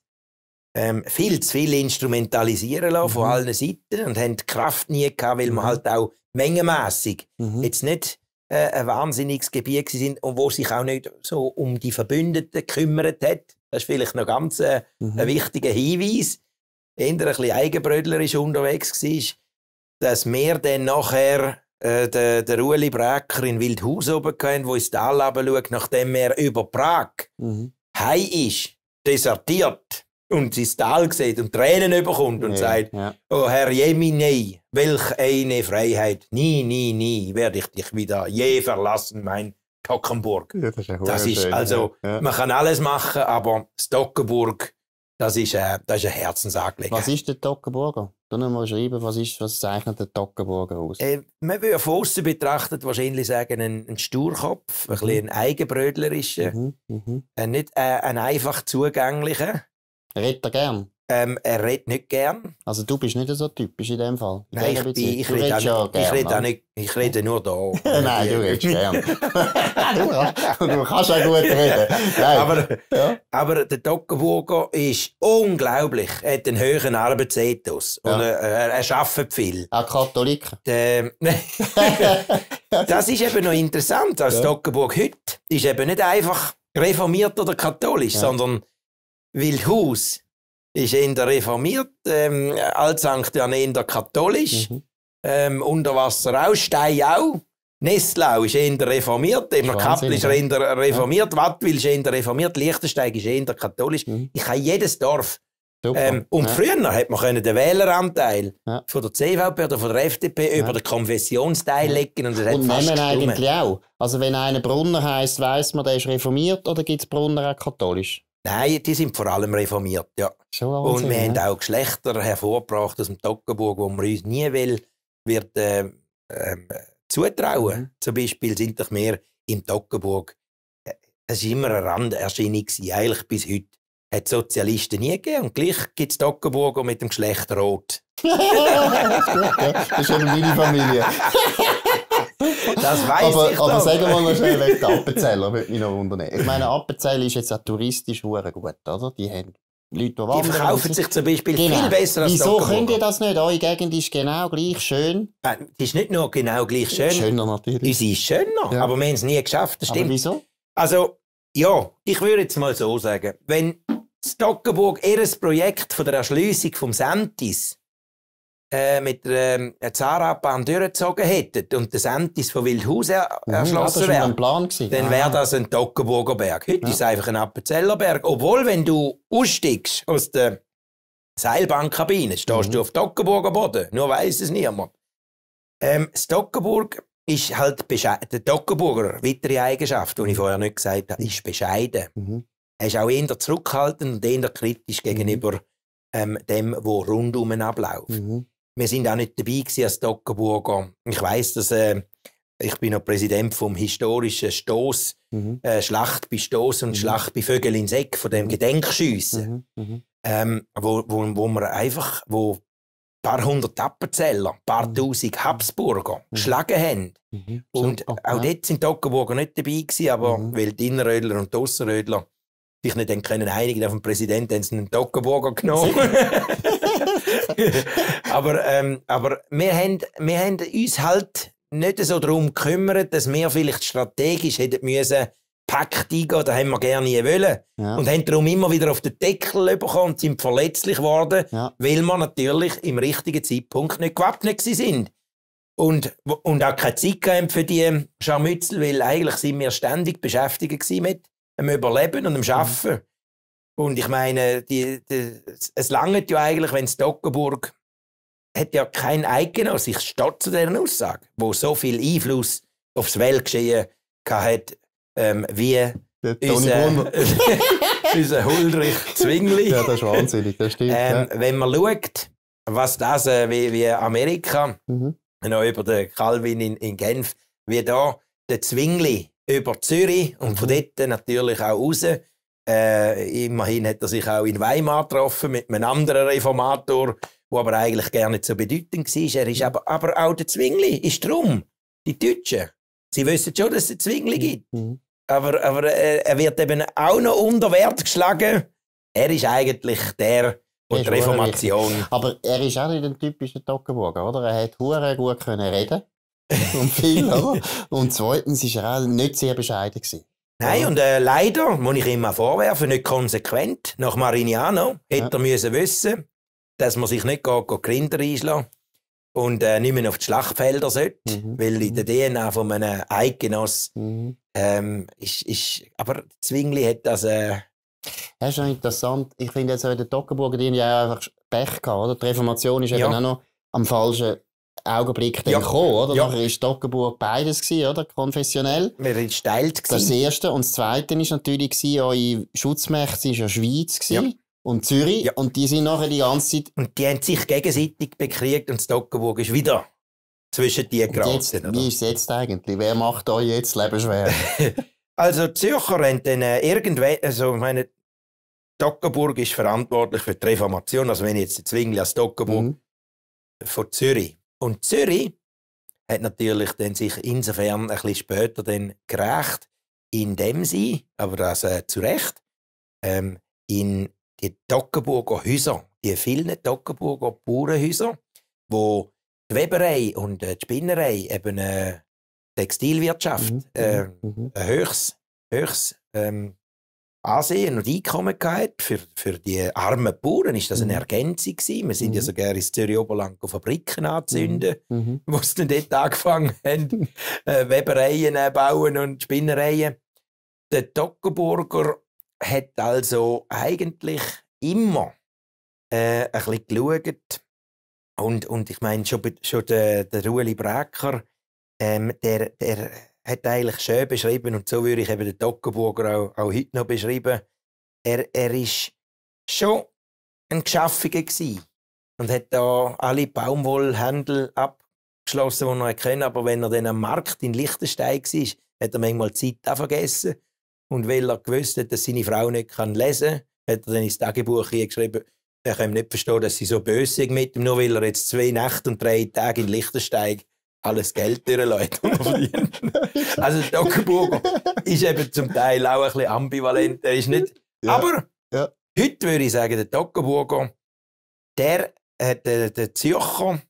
ähm, viel zu viel instrumentalisieren lassen mhm. von allen Seiten und haben die Kraft nie gehabt, weil mhm. wir halt auch mengenmässig mhm. jetzt nicht äh, ein wahnsinniges Gebiet sind und wo sich auch nicht so um die Verbündeten gekümmert hat. Das ist vielleicht noch ganz äh, ein mhm. wichtiger Hinweis. Eher ein bisschen eigenbrödlerisch unterwegs war, dass wir dann nachher äh, der, der Ueli Bräcker in Wildhaus oben gehabt, wo ins Tal schaut, nachdem er über Prag mhm. heim ist, desertiert und ins Tal sieht und Tränen überkommt und ja, sagt, ja. oh Herr Jemine, welch eine Freiheit, nie, nie, nie werde ich dich wieder je verlassen, mein Tockenburg. Ja, das ist, das ist also, man kann alles machen, aber Tockenburg. Das ist, äh, das ist ein Herzensangelegenheit. Was ist der Toggenburger? Du mal schreiben, was, ist, was zeichnet der Toggenburger aus? Äh, man würde von außen betrachtet wahrscheinlich sagen, ein, ein Sturkopf, ein, mhm. bisschen ein eigenbrödlerischer, mhm. Mhm. Ein äh, nicht äh, ein einfach zugänglicher. Redet er gern? Ähm, er redet nicht gern. Also du bist nicht so typisch in dem Fall. In Nein, ich, bin, ich, rede auch, gern, ich rede auch nicht. Ich rede nur da. Nein, du redest gern. du, kannst auch gut reden. Aber, ja. aber der Dockenburger ist unglaublich. Er hat einen höheren Arbeitsethos. Ja. Und äh, er, er arbeitet viel. Ein Katholiken. Ähm, das ist eben noch interessant. Als ja. Dockenburg heute ist eben nicht einfach reformiert oder katholisch, ja. sondern weil Haus ist eher reformiert, ähm, Altsankt Jan eher katholisch, mhm. ähm, Unterwasser auch, Stein auch. Nestlau ist eher reformiert, eben Kappel ist eher reformiert, ja. Wattwil ist eher reformiert, Liechtenstein ist eher katholisch. Mhm. Ich habe jedes Dorf. Ähm, und ja. früher hat man den Wähleranteil ja. von der CVP oder von der FDP ja. über den Konfessionsteil legen und das und fast man eigentlich auch. Also wenn einer Brunner heisst, weiss man, der ist reformiert oder gibt es Brunner auch katholisch? Nein, die sind vor allem reformiert, ja. Schon und wir ja. haben auch Geschlechter hervorgebracht aus dem Toggenburg, wo man uns nie will, wird äh, äh, zutrauen. Mhm. Zum Beispiel sind doch mehr im Toggenburg, äh, es war immer eine Randerscheinung, eigentlich bis heute. Hat Sozialisten nie gegeben und gleich gibt es Toggenburg mit dem Geschlecht Rot. das ist eben meine Familie. Das weiß ich doch. Aber sagen wir mal schnell wegen der Appenzeller, würde mich noch wundern. Ich meine, Appenzeller ist jetzt auch touristisch gut, oder? Die haben Leute, die wandern. Die verkaufen sich zum Beispiel genau. viel besser als Wieso könnt ihr das nicht? Eure Gegend ist genau gleich schön. Äh, die ist nicht nur genau gleich schön. Schöner natürlich. Unsere ist schöner, ja. aber wir haben es nie geschafft, das stimmt. Aber wieso? Also, ja, ich würde jetzt mal so sagen, wenn Stockenburg ihr Projekt von der Erschliessung vom Sentis äh, mit einer, ähm, einer Zahnradbahn durchgezogen hätten und das Entis von Wildhaus er mhm, erschlossen wäre, dann wäre das ein Toggenburger Berg. Heute ja. ist es einfach ein Appenzeller Berg. Obwohl, wenn du aussteigst aus der Seilbahnkabine, stehst mhm. du auf Toggenburger Boden. Nur weiß es niemand. Ähm, Stockenburg ist halt der Toggenburger, weitere Eigenschaft, die ich vorher nicht gesagt habe, ist bescheiden. Mhm. Er ist auch eher zurückhaltend und eher kritisch mhm. gegenüber mhm. ähm, dem, was rundum abläuft. Mhm wir sind auch nicht dabei gewesen als Dockenburger. Ich weiß, dass äh, ich bin noch Präsident vom historischen Stoß, mhm. äh, Schlacht bei Stoß und mhm. Schlacht bei Vögel in Säck, von dem mhm. Gedenkschiessen, mhm. mhm. ähm, wo, wo, wo man einfach, wo ein paar hundert Tappenzeller, ein paar mhm. tausend Habsburger geschlagen haben. So, und auch dort sind die Ockenburger nicht dabei gewesen, aber weil die Innenrödler und die Aussenrödler sich nicht einigen können auf den Präsidenten, haben sie einen Ockenburger genommen. aber, ähm, aber wir, haben, wir haben uns halt nicht so darum gekümmert, dass wir vielleicht strategisch hätten müssen, Pakt eingehen, das haben wir gerne nie wollen. Ja. Und haben darum immer wieder auf den Deckel bekommen und sind verletzlich geworden, ja. weil wir natürlich im richtigen Zeitpunkt nicht gewappnet sind. Und, und auch keine Zeit gehabt für die ähm, Scharmützel, weil eigentlich sind wir ständig beschäftigt mit dem Überleben und dem mhm. Arbeiten. Und ich meine, die, die, es langt ja eigentlich, wenn Stockenburg hat ja kein Eidgenoss. Ich statt zu dieser Aussage, wo so viel Einfluss aufs Weltgeschehen hat, ähm, wie unser, unser Huldrich Zwingli. Ja, das ist wahnsinnig, das stimmt. Ähm, ja. Wenn man schaut, was das, äh, wie, wie Amerika, mhm. noch über den Calvin in, in Genf, wie da der Zwingli über Zürich und von mhm. dort natürlich auch raus äh, immerhin hat er sich auch in Weimar getroffen mit einem anderen Reformator, der aber eigentlich gar nicht so bedeutend war. Er ist mhm. aber, aber auch der Zwingli, ist drum. Die Deutschen, sie wissen schon, dass es Zwingli mhm. gibt. Mhm. Aber, aber äh, er wird eben auch noch unter Wert geschlagen. Er ist eigentlich der, und die Reformation. Aber er ist auch nicht ein typischer Toggenburger, oder? Er hat hure gut können reden und viel, oder? Und zweitens war er auch nicht sehr bescheiden gewesen. Nein, und äh, leider, muss ich immer vorwerfen, nicht konsequent. Nach Marignano hätte er müssen wissen dass man sich nicht geht, geht Grinder einschlagen und äh, nicht mehr auf die Schlachtfelder sollte, mhm. weil in der mhm. DNA von einem Eidgenoss mhm. ähm, ist, ist, aber Zwingli hat das... Äh, das ist interessant. Ich finde jetzt auch in der Toggenburger, die haben ja einfach Pech gehabt, oder? Die Reformation ist ja. eben auch noch am falschen Augenblick dann ja. gekommen, oder? Ja. Nachher ist Toggenburg beides gewesen, oder? Konfessionell. Wir waren steilt gewesen. Das erste. Und das zweite war natürlich gewesen, eure Schutzmächte waren ja Schweiz gewesen. Ja. Und Zürich. Ja. Und die sind nachher die ganze Zeit. Und die haben sich gegenseitig bekriegt und Stockenburg ist wieder zwischen die geraten. Wie ist es jetzt eigentlich? Wer macht euch jetzt Leben schwer? also, Zürcher haben dann äh, irgendwann, also, ich meine, Dockenburg ist verantwortlich für die Reformation. Also, wenn ich jetzt Zwingli als Dockenburg mhm. von Zürich und Zürich hat natürlich dann sich insofern ein bisschen später dann gerecht in dem sie, aber das äh, zu Recht, ähm, in die Toggenburger Häuser, die vielen Toggenburger Bauernhäuser, wo die Weberei und äh, die Spinnerei eben äh, Textilwirtschaft mhm. äh, mhm, mhm. ein höchstes, höchstes ähm, Ansehen und Einkommen gehabt. Für, für die armen Bauern war das eine mhm. Ergänzung. Gewesen. Wir sind mhm. ja gerne in Zürich Oberland Fabriken anzünden, mhm. mhm. wo sie dann dort angefangen haben, äh, Webereien äh, bauen und Spinnereien. Der Dockenburger hat also eigentlich immer äh, ein bisschen geschaut. Und, und ich meine, schon, schon der, der Rueli Brecker, ähm, der, der hat er eigentlich schön beschrieben und so würde ich eben den Dockenburger auch, auch heute noch beschreiben. Er, war schon ein Geschaffiger gewesen und hat da alle Baumwollhändler abgeschlossen, die er kennen. Aber wenn er dann am Markt in Lichtenstein war, hat er manchmal die Zeit auch vergessen. Und weil er gewusst hat, dass seine Frau nicht kann lesen kann, hat er dann ins Tagebuch geschrieben, er kann nicht verstehen, dass sie so böse sind mit ihm, nur weil er jetzt zwei Nächte und drei Tage in Liechtenstein alles Geld dieser Leute verdienen. also Stockenburger ist eben zum Teil auch ein bisschen ambivalent. Er ist nicht... Ja. Aber ja. heute würde ich sagen, der Stockenburger, der hat äh, der Zürcher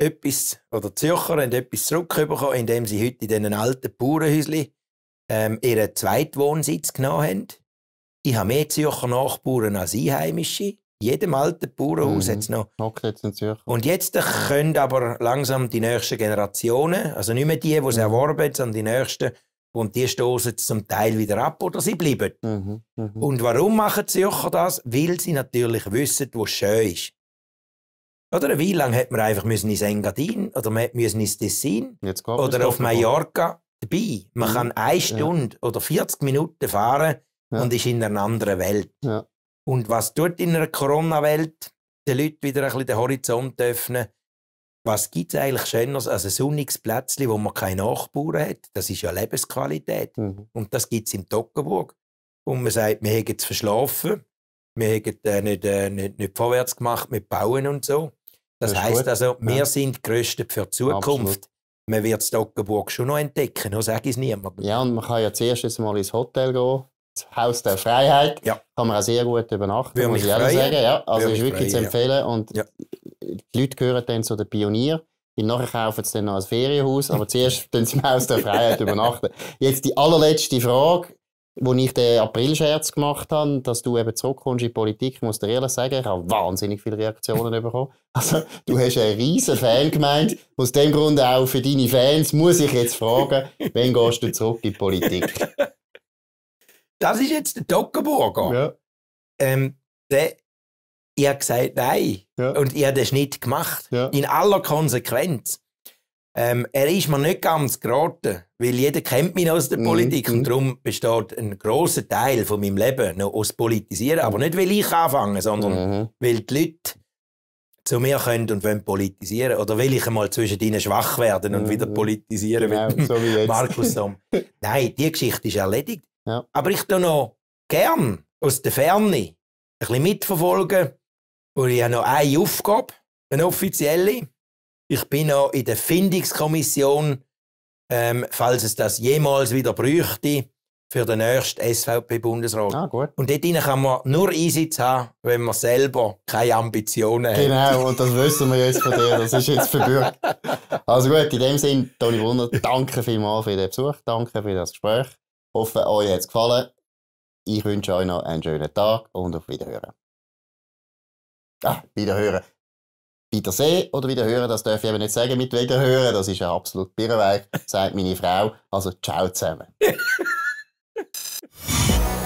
etwas, oder Zürcher haben etwas zurückbekommen, indem sie heute in diesen alten Bauernhäuschen ähm, ihren Zweitwohnsitz genommen haben. Ich habe mehr Zürcher Nachbarn als Einheimische jedem alten Bauernhaus mhm. jetzt noch. Okay, jetzt in Zürich. Und jetzt äh, können aber langsam die nächsten Generationen, also nicht mehr die, die es mhm. erworben, sondern die nächsten, und die stoßen zum Teil wieder ab oder sie bleiben. Mhm. Mhm. Und warum machen die Zürcher das? Weil sie natürlich wissen, wo es schön ist. Oder eine Weile lang hätte man einfach müssen ins Engadin oder man hätte müssen ins Tessin oder auf Mallorca dabei. Man mhm. kann eine Stunde ja. oder 40 Minuten fahren ja. und ist in einer anderen Welt. Ja. Und was tut in einer Corona-Welt den Leuten wieder ein bisschen den Horizont öffnen? Was gibt es eigentlich Schöneres als ein sonniges Plätzchen, wo man keine Nachbarn hat? Das ist ja Lebensqualität. Mhm. Und das gibt es im Toggenburg. Und man sagt, wir haben es verschlafen, wir haben äh, nicht, äh, nicht, nicht vorwärts gemacht mit Bauen und so. Das, das heißt also, wir ja. sind gerüstet für die Zukunft. Absolut. Man wird Stockenburg schon noch entdecken, noch sage ich es niemandem. Ja, und man kann ja zuerst mal ins Hotel gehen, Haus der Freiheit. Ja. Kann man auch sehr gut übernachten, Würde muss ich ehrlich sagen. Ja, also ist wirklich freien, zu empfehlen. Und ja. die Leute gehören dann zu den Pionier. Die nachher kaufen sie dann noch ein Ferienhaus, aber zuerst tun sie im Haus der Freiheit übernachten. Jetzt die allerletzte Frage, wo ich den April-Scherz gemacht habe, dass du eben zurückkommst in die Politik. Ich muss dir ehrlich sagen, ich habe wahnsinnig viele Reaktionen bekommen. Also, du hast einen riesen Fan gemeint. Aus dem Grund auch für deine Fans muss ich jetzt fragen, wann gehst du zurück in die Politik? das ist jetzt der Doggenburger. Ja. Ähm, der, ich habe gesagt, nein. Ja. Und ich habe den Schnitt gemacht. Ja. In aller Konsequenz. Ähm, er ist mir nicht ganz geraten, weil jeder kennt mich aus der mhm. Politik. Mhm. Und darum besteht ein großer Teil von meinem Leben noch aus Politisieren. Aber nicht, weil ich anfange, sondern mhm. weil die Leute zu mir kommen und wollen politisieren. Oder will ich einmal zwischen ihnen schwach werden und mhm. wieder politisieren genau, mit so Markus Somm. Nein, die Geschichte ist erledigt. Ja. Aber ich tue noch gern aus der Ferne ein bisschen mitverfolgen. Und ich habe noch eine Aufgabe, eine offizielle. Ich bin noch in der Findungskommission, ähm, falls es das jemals wieder bräuchte, für den nächsten SVP-Bundesrat. Ah, gut. Und dort kann man nur Einsatz haben, wenn man selber keine Ambitionen hat. Genau, und das wissen wir jetzt von dir, das ist jetzt verbürgt. Also gut, in dem Sinne, Toni Wunder, danke vielmals für den Besuch, danke für das Gespräch. Hoffe, euch hat es gefallen. Ich wünsche euch noch einen schönen Tag und auf Wiederhören. Ah, Wiederhören. Wiedersehen oder Wiederhören, das darf ich eben nicht sagen mit Wiederhören. Das ist ja absolut birrenweich, sagt meine Frau. Also, ciao zusammen.